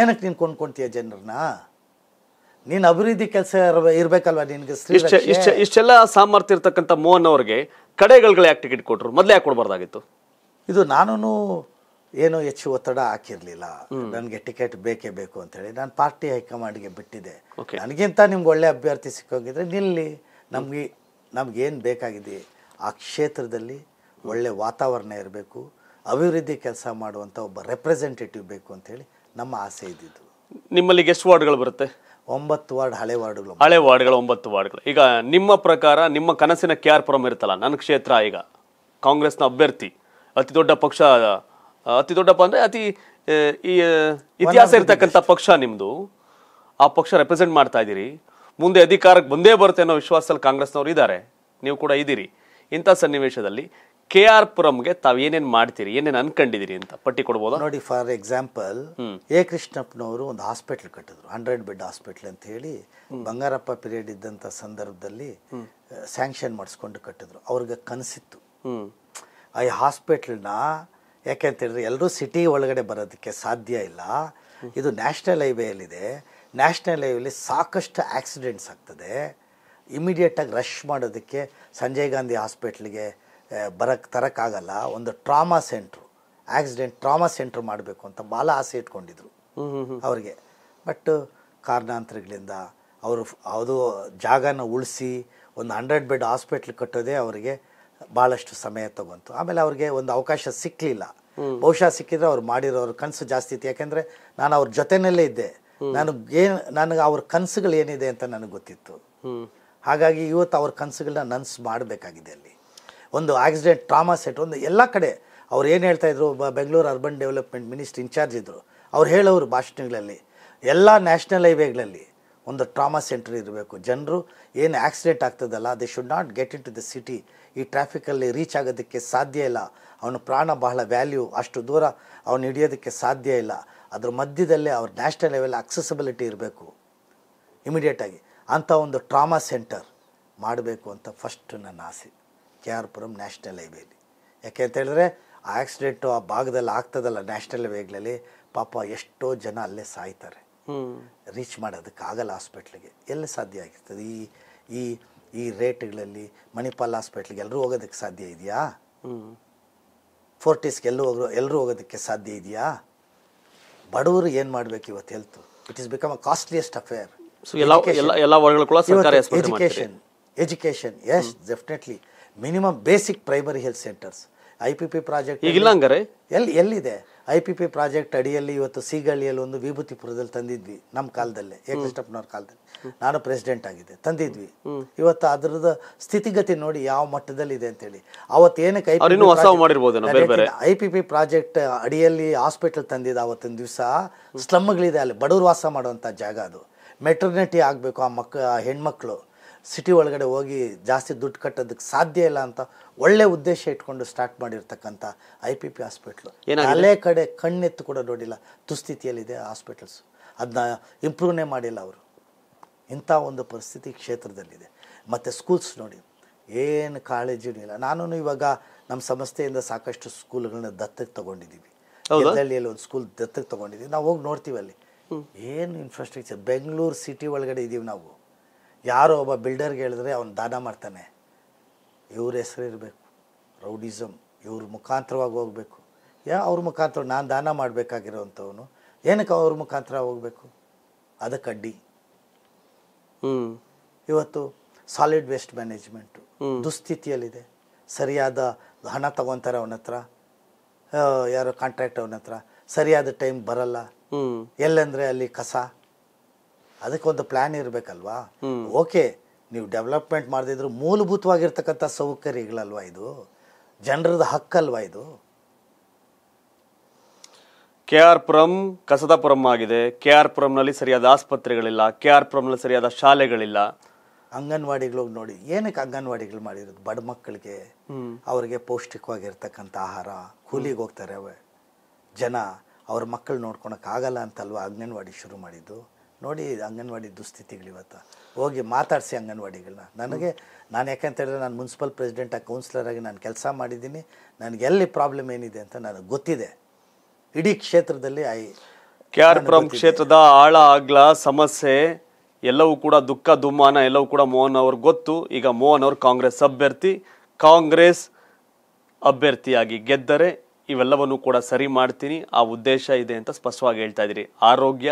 ಏನಕ್ಕೆ ನೀನು ಕೊಂಡ್ಕೊಳ್ತೀಯ ಜನರನ್ನ ನೀನು ಅಭಿವೃದ್ಧಿ ಕೆಲಸ ಇರಬೇಕಲ್ವಾ ನಿನಗೆ ಇಷ್ಟ ಇಷ್ಟೆಲ್ಲ ಸಾಮರ್ಥ್ಯ ಇರ್ತಕ್ಕಂಥ ಮೋಹನ್ ಅವ್ರಿಗೆ ಕಡೆಗಳ್ಗಳ ಯಾಕೆ ಟಿಕೆಟ್ ಕೊಟ್ಟರು ಮೊದಲೇ ಯಾಕೆ ಕೊಡಬಾರ್ದಾಗಿತ್ತು ಇದು ನಾನು ಏನೋ ಹೆಚ್ಚು ಒತ್ತಡ ಹಾಕಿರಲಿಲ್ಲ ನನಗೆ ಟಿಕೆಟ್ ಬೇಕೇ ಬೇಕು ಅಂತೇಳಿ ನಾನು ಪಾರ್ಟಿ ಹೈಕಮಾಂಡ್ಗೆ ಬಿಟ್ಟಿದ್ದೆ ನನಗಿಂತ ನಿಮ್ಗೆ ಒಳ್ಳೆ ಅಭ್ಯರ್ಥಿ ಸಿಕ್ಕೋಗಿದ್ರೆ ನಿಲ್ಲಿ ನಮಗೆ ಏನು ಬೇಕಾಗಿದೆ ಆ ಕ್ಷೇತ್ರದಲ್ಲಿ ಒಳ್ಳೆ ವಾತಾವರಣ ಇರಬೇಕು ಅಭಿವೃದ್ಧಿ ಕೆಲಸ ಮಾಡುವಂಥ ಒಬ್ಬ ರೆಪ್ರೆಸೆಂಟೇಟಿವ್ ಬೇಕು ಅಂತೇಳಿ ನಮ್ಮ ಆಸೆ ಇದ್ದಿದ್ದು ನಿಮ್ಮಲ್ಲಿ ಎಷ್ಟು ವಾರ್ಡ್ಗಳು ಬರುತ್ತೆ ಒಂಬತ್ತು ವಾರ್ಡ್ ಹಳೆ ವಾರ್ಡ್ಗಳು ಹಳೆ ವಾರ್ಡ್ಗಳು ಒಂಬತ್ತು ವಾರ್ಡ್ಗಳು ಈಗ ನಿಮ್ಮ ಪ್ರಕಾರ ನಿಮ್ಮ ಕನಸಿನ ಕೆ ಆರ್ ಪುರಂ ಇರುತ್ತಲ್ಲ ನನ್ನ ಕ್ಷೇತ್ರ ಈಗ ಕಾಂಗ್ರೆಸ್ನ ಅಭ್ಯರ್ಥಿ ಅತಿ ದೊಡ್ಡ ಪಕ್ಷ ಅತಿ ದೊಡ್ಡಪ್ಪ ಅಂದ್ರೆ ಅತಿ ಈ ಇತಿಹಾಸ ಇರ್ತಕ್ಕಂಥ ಪಕ್ಷ ನಿಮ್ದು ಆ ಪಕ್ಷ ರೆಪ್ರೆಸೆಂಟ್ ಮಾಡ್ತಾ ಇದ್ದೀರಿ ಮುಂದೆ ಅಧಿಕಾರಕ್ಕೆ ಬಂದೇ ಬರುತ್ತೆ ಅನ್ನೋ ವಿಶ್ವಾಸದಲ್ಲಿ ಕಾಂಗ್ರೆಸ್ನವರು ಇದ್ದಾರೆ ನೀವು ಕೂಡ ಇದ್ದೀರಿ ಇಂಥ ಸನ್ನಿವೇಶದಲ್ಲಿ ಕೆ ಆರ್ ಪುರಂಗೆ ತಾವು ಏನೇನು ಮಾಡ್ತೀರಿ ಏನೇನು ಅನ್ಕೊಂಡಿದ್ದೀರಿ ಅಂತ ಪಟ್ಟಿ ಕೊಡ್ಬೋದು ನೋಡಿ ಫಾರ್ ಎಕ್ಸಾಂಪಲ್ ಎ ಕೃಷ್ಣಪ್ಪನವರು ಒಂದು ಹಾಸ್ಪಿಟ್ಲ್ ಕಟ್ಟಿದ್ರು ಹಂಡ್ರೆಡ್ ಬೆಡ್ ಹಾಸ್ಪಿಟ್ಲ್ ಅಂತ ಹೇಳಿ ಬಂಗಾರಪ್ಪ ಪಿರಿಯಡ್ ಇದ್ದಂಥ ಸಂದರ್ಭದಲ್ಲಿ ಸ್ಯಾಂಕ್ಷನ್ ಮಾಡಿಸ್ಕೊಂಡು ಕಟ್ಟಿದ್ರು ಅವ್ರಿಗೆ ಕನಸಿತ್ತು ಈ ಹಾಸ್ಪಿಟ್ಲನ್ನ ಯಾಕೆ ಅಂತೇಳಿದ್ರೆ ಎಲ್ಲರೂ ಸಿಟಿ ಒಳಗಡೆ ಬರೋದಕ್ಕೆ ಸಾಧ್ಯ ಇಲ್ಲ ಇದು ನ್ಯಾಷನಲ್ ಹೈವೇಯಲ್ಲಿದೆ ನ್ಯಾಷನಲ್ ಹೈವೇಲಿ ಸಾಕಷ್ಟು ಆಕ್ಸಿಡೆಂಟ್ಸ್ ಆಗ್ತದೆ ಇಮಿಡಿಯೇಟಾಗಿ ರಶ್ ಮಾಡೋದಕ್ಕೆ ಸಂಜಯ್ ಗಾಂಧಿ ಹಾಸ್ಪಿಟ್ಲಿಗೆ ಬರಕ್ಕೆ ತರೋಕ್ಕಾಗಲ್ಲ ಒಂದು trauma centre accident trauma centre ಮಾಡಬೇಕು ಅಂತ ಭಾಳ ಆಸೆ ಇಟ್ಕೊಂಡಿದ್ರು ಅವ್ರಿಗೆ ಬಟ್ ಕಾರಣಾಂತರಗಳಿಂದ ಅವರು ಅದು ಜಾಗನ ಉಳಿಸಿ ಒಂದು ಹಂಡ್ರೆಡ್ ಬೆಡ್ ಹಾಸ್ಪಿಟ್ಲ್ ಕಟ್ಟೋದೇ ಅವರಿಗೆ ಭಾಳಷ್ಟು ಸಮಯ ತಗೊಂತು ಆಮೇಲೆ ಅವ್ರಿಗೆ ಒಂದು ಅವಕಾಶ ಸಿಕ್ಕಲಿಲ್ಲ ಬಹುಶಃ ಸಿಕ್ಕಿದ್ರೆ ಅವ್ರು ಮಾಡಿರೋ ಕನಸು ಜಾಸ್ತಿ ಇತ್ತು ಯಾಕೆಂದ್ರೆ ನಾನು ಅವ್ರ ಜೊತೆನಲ್ಲೇ ಇದ್ದೆ ನನಗೆ ಏನು ನನಗೆ ಅವ್ರ ಕನಸುಗಳು ಏನಿದೆ ಅಂತ ನನಗೆ ಗೊತ್ತಿತ್ತು ಹಾಗಾಗಿ ಇವತ್ತು ಅವ್ರ ಕನಸುಗಳನ್ನ ನನ್ಸು ಮಾಡಬೇಕಾಗಿದೆ ಅಲ್ಲಿ ಒಂದು ಆಕ್ಸಿಡೆಂಟ್ ಟ್ರಾಮಾ ಸೆಟ್ ಒಂದು ಎಲ್ಲ ಕಡೆ ಅವ್ರು ಏನು ಒಬ್ಬ Bengaluru urban development ministry in charge ಇದ್ರು ಅವ್ರು ಹೇಳೋರು ಭಾಷಣಗಳಲ್ಲಿ ಎಲ್ಲ ನ್ಯಾಷನಲ್ ಹೈವೇಗಳಲ್ಲಿ ಒಂದು ಟ್ರಾಮಾ ಸೆಂಟರ್ ಇರಬೇಕು ಜನರು ಏನು ಆಕ್ಸಿಡೆಂಟ್ ಆಗ್ತದಲ್ಲ they should not get into the city ಈ ಟ್ರಾಫಿಕಲ್ಲಿ ರೀಚ್ ಆಗೋದಕ್ಕೆ ಸಾಧ್ಯ ಇಲ್ಲ ಅವನ ಪ್ರಾಣ ಬಹಳ ವ್ಯಾಲ್ಯೂ ಅಷ್ಟು ದೂರ ಅವನು ಹಿಡಿಯೋದಕ್ಕೆ ಸಾಧ್ಯ ಇಲ್ಲ ಅದ್ರ ಮಧ್ಯದಲ್ಲೇ ಅವ್ರ ನ್ಯಾಷನಲ್ ಲೆವೆಲ್ ಅಕ್ಸೆಸಿಬಿಲಿಟಿ ಇರಬೇಕು ಇಮಿಡಿಯೇಟಾಗಿ ಅಂಥ ಒಂದು ಟ್ರಾಮಾ ಸೆಂಟರ್ ಮಾಡಬೇಕು ಅಂತ ಫಸ್ಟ್ ನನ್ನ ಆಸೆ ಕೆ ಆರ್ ಪುರಂ ನ್ಯಾಷನಲ್ ಹೈವೇಲಿ ಯಾಕೆ ಅಂತ ಹೇಳಿದ್ರೆ ಆ ಆಕ್ಸಿಡೆಂಟು ಆ ಭಾಗದಲ್ಲಿ ಆಗ್ತದಲ್ಲ ನ್ಯಾಷನಲ್ ಹೈವೇಗಳಲ್ಲಿ ಪಾಪ ಎಷ್ಟೋ ಜನ ಅಲ್ಲೇ ಸಾಯ್ತಾರೆ ರೀಚ್ ಮಾಡೋದಕ್ಕೆ ಆಗಲ್ಲ ಹಾಸ್ಪಿಟ್ಲಿಗೆ ಎಲ್ಲಿ ಸಾಧ್ಯ ಆಗಿರ್ತದೆ ಈ ಈ ಈ ರೇಟ್ಗಳಲ್ಲಿ ಮಣಿಪಾಲ್ ಹಾಸ್ಪಿಟ್ಲಿಗೆ ಎಲ್ಲರೂ ಹೋಗೋದಕ್ಕೆ ಸಾಧ್ಯ ಇದೆಯಾ ಫೋರ್ಟೀಸ್ಗೆ ಎಲ್ಲೂ ಹೋಗ್ರು ಎಲ್ಲರೂ ಹೋಗೋದಕ್ಕೆ ಸಾಧ್ಯ ಇದೆಯಾ ಬಡವರು ಏನು ಮಾಡಬೇಕು ಇವತ್ತು health it is become a costliest affair education education is definitely minimum basic primary health centres I P P project ಎಲ್ಲಿ ಎಲ್ಲಿದೆ ಐ ಪಿ ಪಿ ಪ್ರಾಜೆಕ್ಟ್ ಅಡಿಯಲ್ಲಿ ಇವತ್ತು ಸೀಗಳಿಯಲ್ಲಿ ಒಂದು ವಿಭೂತಿಪುರದಲ್ಲಿ ತಂದಿದ್ವಿ ನಮ್ಮ ಕಾಲದಲ್ಲೇ ಏಕೃಷ್ಣಪ್ಪನವ್ರ ಕಾಲದಲ್ಲಿ ನಾನು ಪ್ರೆಸಿಡೆಂಟ್ ಆಗಿದ್ದೆ ತಂದಿದ್ವಿ ಇವತ್ತು ಅದರದ ಸ್ಥಿತಿಗತಿ ನೋಡಿ ಯಾವ ಮಟ್ಟದಲ್ಲಿ ಇದೆ ಅಂತೇಳಿ ಅವತ್ತೇನಕ್ಕೆ ಐ ಪಿ ಪಿ ಪ್ರಾಜೆಕ್ಟ್ ಅಡಿಯಲ್ಲಿ ಹಾಸ್ಪಿಟಲ್ ತಂದಿದ್ದ ಅವತ್ತಿನ ದಿವಸ ಸ್ಲಮ್ಗಳಿದೆ ಅಲ್ಲಿ ಬಡವರು ವಾಸ ಮಾಡುವಂಥ ಜಾಗ ಅದು ಮೆಟರ್ನಿಟಿ ಆಗಬೇಕು ಆ ಮಕ್ ಹೆಣ್ಮಕ್ಳು ಸಿಟಿ ಒಳಗಡೆ ಹೋಗಿ ಜಾಸ್ತಿ ದುಡ್ಡು ಕಟ್ಟೋದಕ್ಕೆ ಸಾಧ್ಯ ಇಲ್ಲ ಅಂತ ಒಳ್ಳೆ ಉದ್ದೇಶ ಇಟ್ಕೊಂಡು ಸ್ಟಾರ್ಟ್ ಮಾಡಿರ್ತಕ್ಕಂಥ ಐ ಪಿ ಪಿ ಹಾಸ್ಪಿಟ್ಲು ಅಲ್ಲೇ ಕಡೆ ಕಣ್ಣೆತ್ತು ಕೂಡ ನೋಡಿಲ್ಲ ದುಸ್ಥಿತಿಯಲ್ಲಿದೆ ಹಾಸ್ಪಿಟಲ್ಸ್ ಅದನ್ನ ಇಂಪ್ರೂವ್ನೇ ಮಾಡಿಲ್ಲ ಅವರು ಇಂಥ ಒಂದು ಪರಿಸ್ಥಿತಿ ಕ್ಷೇತ್ರದಲ್ಲಿದೆ ಮತ್ತು ಸ್ಕೂಲ್ಸ್ ನೋಡಿ ಏನು ಕಾಳಜಿ ಇಲ್ಲ ನಾನು ಇವಾಗ ನಮ್ಮ ಸಂಸ್ಥೆಯಿಂದ ಸಾಕಷ್ಟು ಸ್ಕೂಲ್ಗಳನ್ನ ದತ್ತಕ್ಕೆ ತೊಗೊಂಡಿದ್ದೀವಿ ಎಲ್ಲ ಒಂದು ಸ್ಕೂಲ್ ದತ್ತಕ್ಕೆ ತೊಗೊಂಡಿದ್ದೀವಿ ನಾವು ಹೋಗಿ ನೋಡ್ತೀವಿ ಅಲ್ಲಿ ಏನು ಇನ್ಫ್ರಾಸ್ಟ್ರಕ್ಚರ್ ಬೆಂಗಳೂರು ಸಿಟಿ ಒಳಗಡೆ ಇದ್ದೀವಿ ನಾವು ಯಾರೋ ಒಬ್ಬ ಬಿಲ್ಡರ್ಗೆ ಹೇಳಿದ್ರೆ ಅವನು ದಾನ ಮಾಡ್ತಾನೆ ಇವ್ರ ಹೆಸರು ಇರಬೇಕು ರೌಡಿಸಮ್ ಇವ್ರ ಮುಖಾಂತರವಾಗಿ ಹೋಗಬೇಕು ಯಾ ಅವ್ರ ಮುಖಾಂತರ ನಾನು ದಾನ ಮಾಡಬೇಕಾಗಿರೋವಂಥವನು ಏನಕ್ಕೆ ಅವ್ರ ಮುಖಾಂತರ ಹೋಗಬೇಕು ಅದಕ್ಕೆ ಅಡ್ಡಿ ಇವತ್ತು ಸಾಲಿಡ್ ವೇಸ್ಟ್ ಮ್ಯಾನೇಜ್ಮೆಂಟು ದುಸ್ಥಿತಿಯಲ್ಲಿದೆ ಸರಿಯಾದ ಹಣ ತಗೊತಾರೆ ಅವನ ಹತ್ರ ಯಾರೋ ಕಾಂಟ್ರಾಕ್ಟ್ ಅವನ ಹತ್ರ ಸರಿಯಾದ ಟೈಮ್ ಬರಲ್ಲ ಎಲ್ಲಂದರೆ ಅಲ್ಲಿ ಕಸ ಅದಕ್ಕೊಂದು ಪ್ಲ್ಯಾನ್ ಇರಬೇಕಲ್ವಾ ಓಕೆ ನೀವು ಡೆವಲಪ್ಮೆಂಟ್ ಮಾಡದಿದ್ರು ಮೂಲಭೂತವಾಗಿರ್ತಕ್ಕಂಥ ಸೌಕರ್ಯಗಳಲ್ವಾ ಇದು ಜನರದ ಹಕ್ಕಲ್ವಾ ಇದು ಕೆ ಆರ್ ಪುರಂ ಕಸದಾಪುರಂ ಆಗಿದೆ ಕೆ ಆರ್ ಪುರಂನಲ್ಲಿ ಸರಿಯಾದ ಆಸ್ಪತ್ರೆಗಳಿಲ್ಲ ಕೆ ಆರ್ ಪುರಂನಲ್ಲಿ ಸರಿಯಾದ ಶಾಲೆಗಳಿಲ್ಲ ಅಂಗನವಾಡಿಗಳು ನೋಡಿ ಏನಕ್ಕೆ ಅಂಗನವಾಡಿಗಳು ಮಾಡಿರೋದು ಬಡ ಮಕ್ಕಳಿಗೆ ಅವರಿಗೆ ಪೌಷ್ಟಿಕವಾಗಿರ್ತಕ್ಕಂಥ ಆಹಾರ ಕೂಲಿಗೆ ಹೋಗ್ತಾರೆ ಜನ ಅವ್ರ ಮಕ್ಕಳು ನೋಡ್ಕೊಳಕ್ಕಾಗಲ್ಲ ಅಂತಲ್ವ ಅಂಗನವಾಡಿ ಶುರು ಮಾಡಿದ್ದು ನೋಡಿ ಅಂಗನವಾಡಿ ದುಸ್ಥಿತಿಗಳು ದುಸ್ಥಿತಿಗಳಿವತ್ತು ಹೋಗಿ ಮಾತಾಡಿಸಿ ಅಂಗನವಾಡಿಗಳನ್ನ ನನಗೆ ನಾನು ಹೇಳಿದ್ರೆ ನಾನು ಮುನ್ಸಿಪಲ್ ಪ್ರೆಸಿಡೆಂಟ್ ಆಗಿ ಆಗಿ ನಾನು ಕೆಲಸ ಮಾಡಿದ್ದೀನಿ ನನಗೆ ಎಲ್ಲಿ ಪ್ರಾಬ್ಲಮ್ ಏನಿದೆ ಅಂತ ನನಗೆ ಗೊತ್ತಿದೆ ಇಡೀ ಕ್ಷೇತ್ರದಲ್ಲಿ ಐ ಕೆ ಆರ್ ಕ್ಷೇತ್ರದ ಆಳ ಆಗ್ಲ ಸಮಸ್ಯೆ ಎಲ್ಲವೂ ಕೂಡ ದುಃಖ ದುಮ್ಮಾನ ಎಲ್ಲವೂ ಕೂಡ ಮೋಹನ್ ಅವ್ರಿಗೆ ಗೊತ್ತು ಈಗ ಮೋಹನ್ ಅವರು ಕಾಂಗ್ರೆಸ್ ಅಭ್ಯರ್ಥಿ ಕಾಂಗ್ರೆಸ್ ಅಭ್ಯರ್ಥಿಯಾಗಿ ಗೆದ್ದರೆ ಇವೆಲ್ಲವನ್ನು ಕೂಡ ಸರಿ ಮಾಡ್ತೀನಿ ಆ ಉದ್ದೇಶ ಇದೆ ಅಂತ ಸ್ಪಷ್ಟವಾಗಿ ಹೇಳ್ತಾ ಇದ್ದೀರಿ ಆರೋಗ್ಯ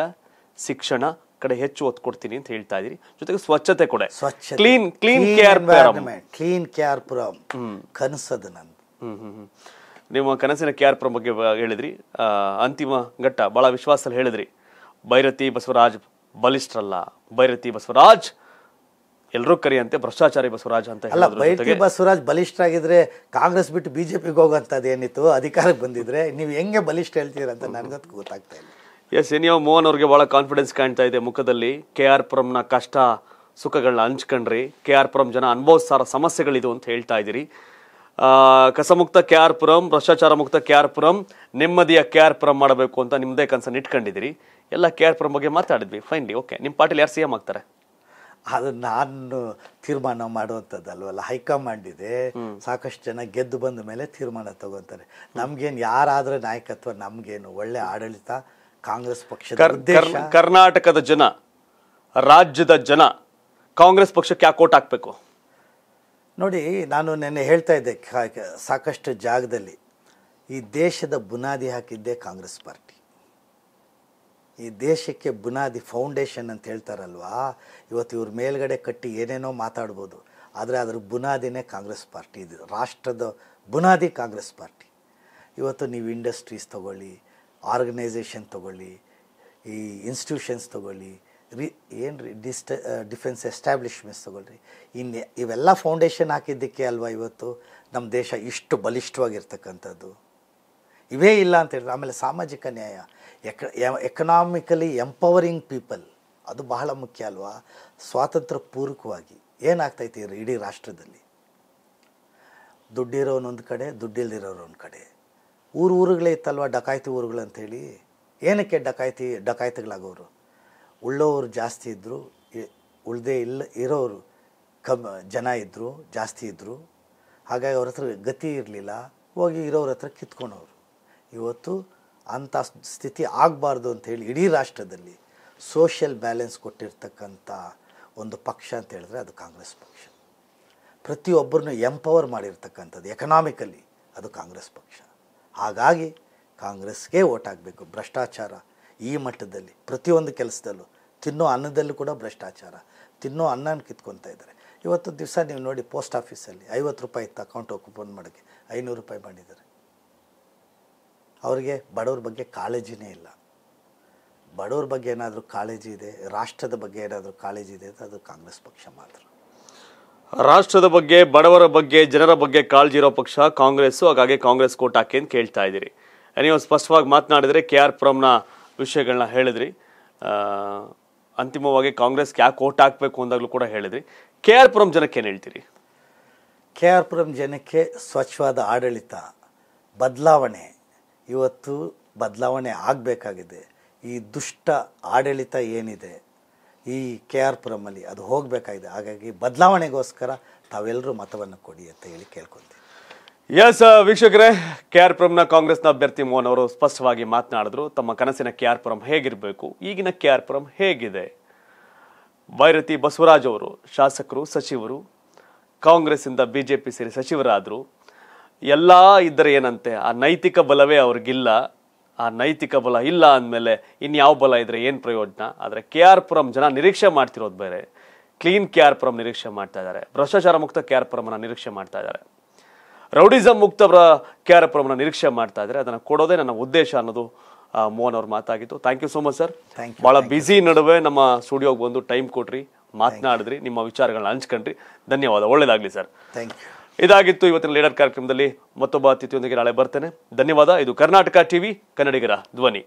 ಶಿಕ್ಷಣ ಕಡೆ ಹೆಚ್ಚು ಒತ್ತು ಕೊಡ್ತೀನಿ ಅಂತ ಹೇಳ್ತಾ ಇದ್ದೀರಿ ಜೊತೆಗೆ ಸ್ವಚ್ಛತೆ ಕೂಡ ಸ್ವಚ್ಛ clean clean care clean care ನಿಮ್ಮ ಕನಸಿನ ಕೆ ಆರ್ ಬಗ್ಗೆ ಹೇಳಿದ್ರಿ ಅಂತಿಮ ಘಟ್ಟ ಬಹಳ ವಿಶ್ವಾಸದಲ್ಲಿ ಹೇಳಿದ್ರಿ ಭೈರತಿ ಬಸವರಾಜ್ ಬಲಿಷ್ಠರಲ್ಲ ಭೈರತಿ ಬಸವರಾಜ್ ಎಲ್ಲರೂ ಕರೆಯಂತೆ ಭ್ರಷ್ಟಾಚಾರಿ ಬಸವರಾಜ್ ಅಂತ ಅಲ್ಲ ಭೈರತಿ ಬಸವರಾಜ್ ಆಗಿದ್ರೆ ಕಾಂಗ್ರೆಸ್ ಬಿಟ್ಟು ಬಿಜೆಪಿಗೆ ಹೋಗುವಂತದ್ದು ಏನಿತ್ತು ಅಧಿಕಾರಕ್ಕೆ ಬಂದಿದ್ರೆ ನೀವು ಹೆಂಗೆ ಬಲಿಷ್ಠ ಹೇಳ್ತೀರ ಅಂತ ನನಗಂತೂ ಗೊತ್ತಾಗ್ತಾ ಇಲ್ಲ ಎಸ್ ಎನ್ಯಾವ್ ಮೋಹನ್ ಅವ್ರಿಗೆ ಭಾಳ ಕಾನ್ಫಿಡೆನ್ಸ್ ಕಾಣ್ತಾ ಇದೆ ಮುಖದಲ್ಲಿ ಕೆ ಆರ್ ಪುರಂನ ಕಷ್ಟ ಸುಖಗಳನ್ನ ಹಂಚ್ಕೊಂಡ್ರಿ ಕೆ ಆರ್ ಪುರಂ ಜನ ಅನುಭವಿಸ್ತಾರ ಸಮಸ್ಯೆಗಳಿದು ಅಂತ ಹೇಳ್ತಾ ಇದ್ದೀರಿ ಕಸಮುಕ್ತ ಕೆ ಆರ್ ಪುರಂ ಭ್ರಷ್ಟಾಚಾರ ಮುಕ್ತ ಕೆ ಆರ್ ಪುರಂ ನೆಮ್ಮದಿಯ ಕೆ ಆರ್ ಪುರಂ ಮಾಡಬೇಕು ಅಂತ ನಿಮ್ಮದೇ ಕನ್ಸನ್ ಇಟ್ಕೊಂಡಿದ್ದೀರಿ ಎಲ್ಲ ಕೆ ಆರ್ ಪುರಂ ಬಗ್ಗೆ ಮಾತಾಡಿದ್ವಿ ಫೈನ್ಲಿ ಓಕೆ ನಿಮ್ಮ ಪಾರ್ಟಿಲಿ ಯಾರು ಸಿ ಎಂ ಆಗ್ತಾರೆ ಅದು ನಾನು ತೀರ್ಮಾನ ಮಾಡುವಂಥದ್ದಲ್ವಲ್ಲ ಹೈಕಮಾಂಡ್ ಇದೆ ಸಾಕಷ್ಟು ಜನ ಗೆದ್ದು ಬಂದ ಮೇಲೆ ತೀರ್ಮಾನ ತಗೋತಾರೆ ನಮಗೇನು ಯಾರಾದರೂ ನಾಯಕತ್ವ ನಮಗೇನು ಒಳ್ಳೆ ಆಡಳಿತ ಕಾಂಗ್ರೆಸ್ ಪಕ್ಷ ಕರ್ನಾಟಕದ ಜನ ರಾಜ್ಯದ ಜನ ಕಾಂಗ್ರೆಸ್ ಪಕ್ಷಕ್ಕೆ ಯಾಕೆ ಓಟ್ ಹಾಕಬೇಕು ನೋಡಿ ನಾನು ನೆನ್ನೆ ಹೇಳ್ತಾ ಇದ್ದೆ ಸಾಕಷ್ಟು ಜಾಗದಲ್ಲಿ ಈ ದೇಶದ ಬುನಾದಿ ಹಾಕಿದ್ದೇ ಕಾಂಗ್ರೆಸ್ ಪಾರ್ಟಿ ಈ ದೇಶಕ್ಕೆ ಬುನಾದಿ ಫೌಂಡೇಶನ್ ಅಂತ ಹೇಳ್ತಾರಲ್ವಾ ಇವತ್ತು ಇವ್ರ ಮೇಲ್ಗಡೆ ಕಟ್ಟಿ ಏನೇನೋ ಮಾತಾಡ್ಬೋದು ಆದರೆ ಅದರ ಬುನಾದಿನೇ ಕಾಂಗ್ರೆಸ್ ಪಾರ್ಟಿ ಇದು ರಾಷ್ಟ್ರದ ಬುನಾದಿ ಕಾಂಗ್ರೆಸ್ ಪಾರ್ಟಿ ಇವತ್ತು ನೀವು ಇಂಡಸ್ಟ್ರೀಸ್ ತಗೊಳ್ಳಿ ಆರ್ಗನೈಸೇಷನ್ ತಗೊಳ್ಳಿ ಈ ಇನ್ಸ್ಟಿಟ್ಯೂಷನ್ಸ್ ತಗೊಳ್ಳಿ ರಿ ಏನು ರೀ ಡಿಸ್ಟ ಡಿಫೆನ್ಸ್ ಎಸ್ಟಾಬ್ಲಿಷ್ಮೆಂಟ್ಸ್ ತಗೊಳ್ಳಿ ಇನ್ನು ಇವೆಲ್ಲ ಫೌಂಡೇಶನ್ ಹಾಕಿದ್ದಕ್ಕೆ ಅಲ್ವಾ ಇವತ್ತು ನಮ್ಮ ದೇಶ ಇಷ್ಟು ಬಲಿಷ್ಠವಾಗಿರ್ತಕ್ಕಂಥದ್ದು ಇವೇ ಇಲ್ಲ ಅಂತ ಹೇಳಿದ್ರೆ ಆಮೇಲೆ ಸಾಮಾಜಿಕ ನ್ಯಾಯ ಎಕ ಎಕನಾಮಿಕಲಿ ಎಂಪವರಿಂಗ್ ಪೀಪಲ್ ಅದು ಬಹಳ ಮುಖ್ಯ ಅಲ್ವಾ ಸ್ವಾತಂತ್ರ್ಯ ಪೂರ್ವಕವಾಗಿ ಏನಾಗ್ತೈತಿ ಇಡೀ ರಾಷ್ಟ್ರದಲ್ಲಿ ದುಡ್ಡಿರೋ ಒಂದು ಕಡೆ ದುಡ್ಡಿಲ್ದಿರೋರು ಒಂದು ಕಡೆ ಊರು ಊರುಗಳೇ ಇತ್ತಲ್ವ ಡಕಾಯ್ತಿ ಊರುಗಳಂಥೇಳಿ ಏನಕ್ಕೆ ಡಕಾಯ್ತಿ ಡಕಾಯ್ತಿಗಳಾಗೋರು ಉಳ್ಳೋರು ಜಾಸ್ತಿ ಇದ್ದರು ಉಳ್ದೇ ಇಲ್ಲ ಇರೋರು ಕಮ್ ಜನ ಇದ್ದರು ಜಾಸ್ತಿ ಇದ್ದರು ಹಾಗಾಗಿ ಅವ್ರ ಹತ್ರ ಗತಿ ಇರಲಿಲ್ಲ ಹೋಗಿ ಇರೋರ ಹತ್ರ ಕಿತ್ಕೊಂಡವ್ರು ಇವತ್ತು ಅಂಥ ಸ್ಥಿತಿ ಆಗಬಾರ್ದು ಅಂಥೇಳಿ ಇಡೀ ರಾಷ್ಟ್ರದಲ್ಲಿ ಸೋಷಿಯಲ್ ಬ್ಯಾಲೆನ್ಸ್ ಕೊಟ್ಟಿರ್ತಕ್ಕಂಥ ಒಂದು ಪಕ್ಷ ಅಂತ ಹೇಳಿದ್ರೆ ಅದು ಕಾಂಗ್ರೆಸ್ ಪಕ್ಷ ಪ್ರತಿಯೊಬ್ಬರನ್ನು ಎಂಪವರ್ ಮಾಡಿರ್ತಕ್ಕಂಥದ್ದು ಎಕನಾಮಿಕಲಿ ಅದು ಕಾಂಗ್ರೆಸ್ ಪಕ್ಷ ಹಾಗಾಗಿ ಕಾಂಗ್ರೆಸ್ಗೆ ಓಟ್ ಆಗಬೇಕು ಭ್ರಷ್ಟಾಚಾರ ಈ ಮಟ್ಟದಲ್ಲಿ ಪ್ರತಿಯೊಂದು ಕೆಲಸದಲ್ಲೂ ತಿನ್ನೋ ಅನ್ನದಲ್ಲೂ ಕೂಡ ಭ್ರಷ್ಟಾಚಾರ ತಿನ್ನೋ ಅನ್ನ ಕಿತ್ಕೊತಾ ಇದ್ದಾರೆ ಇವತ್ತು ದಿವಸ ನೀವು ನೋಡಿ ಪೋಸ್ಟ್ ಆಫೀಸಲ್ಲಿ ಐವತ್ತು ರೂಪಾಯಿ ಇತ್ತು ಅಕೌಂಟ್ ಓಪನ್ ಮಾಡೋಕ್ಕೆ ಐನೂರು ರೂಪಾಯಿ ಮಾಡಿದ್ದಾರೆ ಅವರಿಗೆ ಬಡವ್ರ ಬಗ್ಗೆ ಕಾಳಜಿನೇ ಇಲ್ಲ ಬಡವ್ರ ಬಗ್ಗೆ ಏನಾದರೂ ಕಾಳಜಿ ಇದೆ ರಾಷ್ಟ್ರದ ಬಗ್ಗೆ ಏನಾದರೂ ಕಾಳಜಿ ಇದೆ ಅಂತ ಅದು ಕಾಂಗ್ರೆಸ್ ಪಕ್ಷ ಮಾತ್ರ ರಾಷ್ಟ್ರದ ಬಗ್ಗೆ ಬಡವರ ಬಗ್ಗೆ ಜನರ ಬಗ್ಗೆ ಕಾಳಜಿ ಇರೋ ಪಕ್ಷ ಕಾಂಗ್ರೆಸ್ಸು ಹಾಗಾಗಿ ಕಾಂಗ್ರೆಸ್ ಕೋಟ್ ಹಾಕಿ ಅಂತ ಕೇಳ್ತಾ ಇದ್ದೀರಿ ನೀವು ಸ್ಪಷ್ಟವಾಗಿ ಮಾತನಾಡಿದರೆ ಕೆ ಆರ್ ಪುರಂನ ವಿಷಯಗಳನ್ನ ಹೇಳಿದ್ರಿ ಅಂತಿಮವಾಗಿ ಕಾಂಗ್ರೆಸ್ಗೆ ಯಾಕೆ ಓಟ್ ಹಾಕಬೇಕು ಅಂದಾಗಲೂ ಕೂಡ ಹೇಳಿದ್ರಿ ಕೆ ಆರ್ ಪುರಂ ಜನಕ್ಕೆ ಏನು ಹೇಳ್ತೀರಿ ಕೆ ಆರ್ ಪುರಂ ಜನಕ್ಕೆ ಸ್ವಚ್ಛವಾದ ಆಡಳಿತ ಬದಲಾವಣೆ ಇವತ್ತು ಬದಲಾವಣೆ ಆಗಬೇಕಾಗಿದೆ ಈ ದುಷ್ಟ ಆಡಳಿತ ಏನಿದೆ ಈ ಕೆ ಆರ್ ಪುರಮಲ್ಲಿ ಅದು ಹೋಗಬೇಕಾಗಿದೆ ಹಾಗಾಗಿ ಬದಲಾವಣೆಗೋಸ್ಕರ ತಾವೆಲ್ಲರೂ ಮತವನ್ನು ಕೊಡಿ ಅಂತ ಹೇಳಿ ಕೇಳ್ಕೊತೀವಿ ಎಸ್ uh, ವೀಕ್ಷಕರೇ ಕೆ ಆರ್ ಪುರಂನ ಕಾಂಗ್ರೆಸ್ನ ಅಭ್ಯರ್ಥಿ ಮೋಹನ್ ಅವರು ಸ್ಪಷ್ಟವಾಗಿ ಮಾತನಾಡಿದ್ರು ತಮ್ಮ ಕನಸಿನ ಕೆ ಆರ್ ಪುರಂ ಹೇಗಿರಬೇಕು ಈಗಿನ ಕೆ ಆರ್ ಪುರಂ ಹೇಗಿದೆ ವೈರತಿ ಬಸವರಾಜ್ ಅವರು ಶಾಸಕರು ಸಚಿವರು ಕಾಂಗ್ರೆಸ್ಸಿಂದ ಬಿ ಜೆ ಪಿ ಸೇರಿ ಸಚಿವರಾದರು ಎಲ್ಲ ಇದ್ದರೆ ಏನಂತೆ ಆ ನೈತಿಕ ಬಲವೇ ಅವ್ರಿಗಿಲ್ಲ ಆ ನೈತಿಕ ಬಲ ಇಲ್ಲ ಅಂದಮೇಲೆ ಇನ್ಯಾವ ಬಲ ಇದ್ರೆ ಏನು ಪ್ರಯೋಜನ ಆದರೆ ಕೆ ಆರ್ ಪುರಂ ಜನ ನಿರೀಕ್ಷೆ ಮಾಡ್ತಿರೋದು ಬೇರೆ ಕ್ಲೀನ್ ಕೆ ಆರ್ ಪುರಂ ನಿರೀಕ್ಷೆ ಮಾಡ್ತಾ ಇದ್ದಾರೆ ಭ್ರಷ್ಟಾಚಾರ ಮುಕ್ತ ಕೆ ಆರ್ ಪುರಂನ ನಿರೀಕ್ಷೆ ಮಾಡ್ತಾ ಇದ್ದಾರೆ ರೌಡಿಸಂ ಮುಕ್ತ ಕೆ ಆರ್ ಪುರಂನ ನಿರೀಕ್ಷೆ ಮಾಡ್ತಾ ಇದ್ದಾರೆ ಅದನ್ನು ಕೊಡೋದೇ ನನ್ನ ಉದ್ದೇಶ ಅನ್ನೋದು ಮೋಹನ್ ಅವ್ರ ಮಾತಾಗಿತ್ತು thank you so much sir ಭಾಳ ಬ್ಯುಸಿ ನಡುವೆ ನಮ್ಮ ಸ್ಟುಡಿಯೋಗೆ ಬಂದು ಟೈಮ್ ಕೊಟ್ರಿ ಮಾತನಾಡಿದ್ರಿ ನಿಮ್ಮ ವಿಚಾರಗಳನ್ನ ಹಂಚ್ಕೊಂಡ್ರಿ ಧನ್ಯವಾದ ಒಳ್ಳೇದಾಗಲಿ ಸರ್ ಥ್ಯಾಂಕ್ ಯು ಇದಾಗಿತ್ತು ಇವತ್ತಿನ ಲೀಡರ್ ಕಾರ್ಯಕ್ರಮದಲ್ಲಿ ಮತ್ತೊಬ್ಬ ಅತಿಥಿಯೊಂದಿಗೆ ನಾಳೆ ಬರ್ತೇನೆ ಧನ್ಯವಾದ ಇದು ಕರ್ನಾಟಕ ಟಿವಿ ಕನ್ನಡಿಗರ ಧ್ವನಿ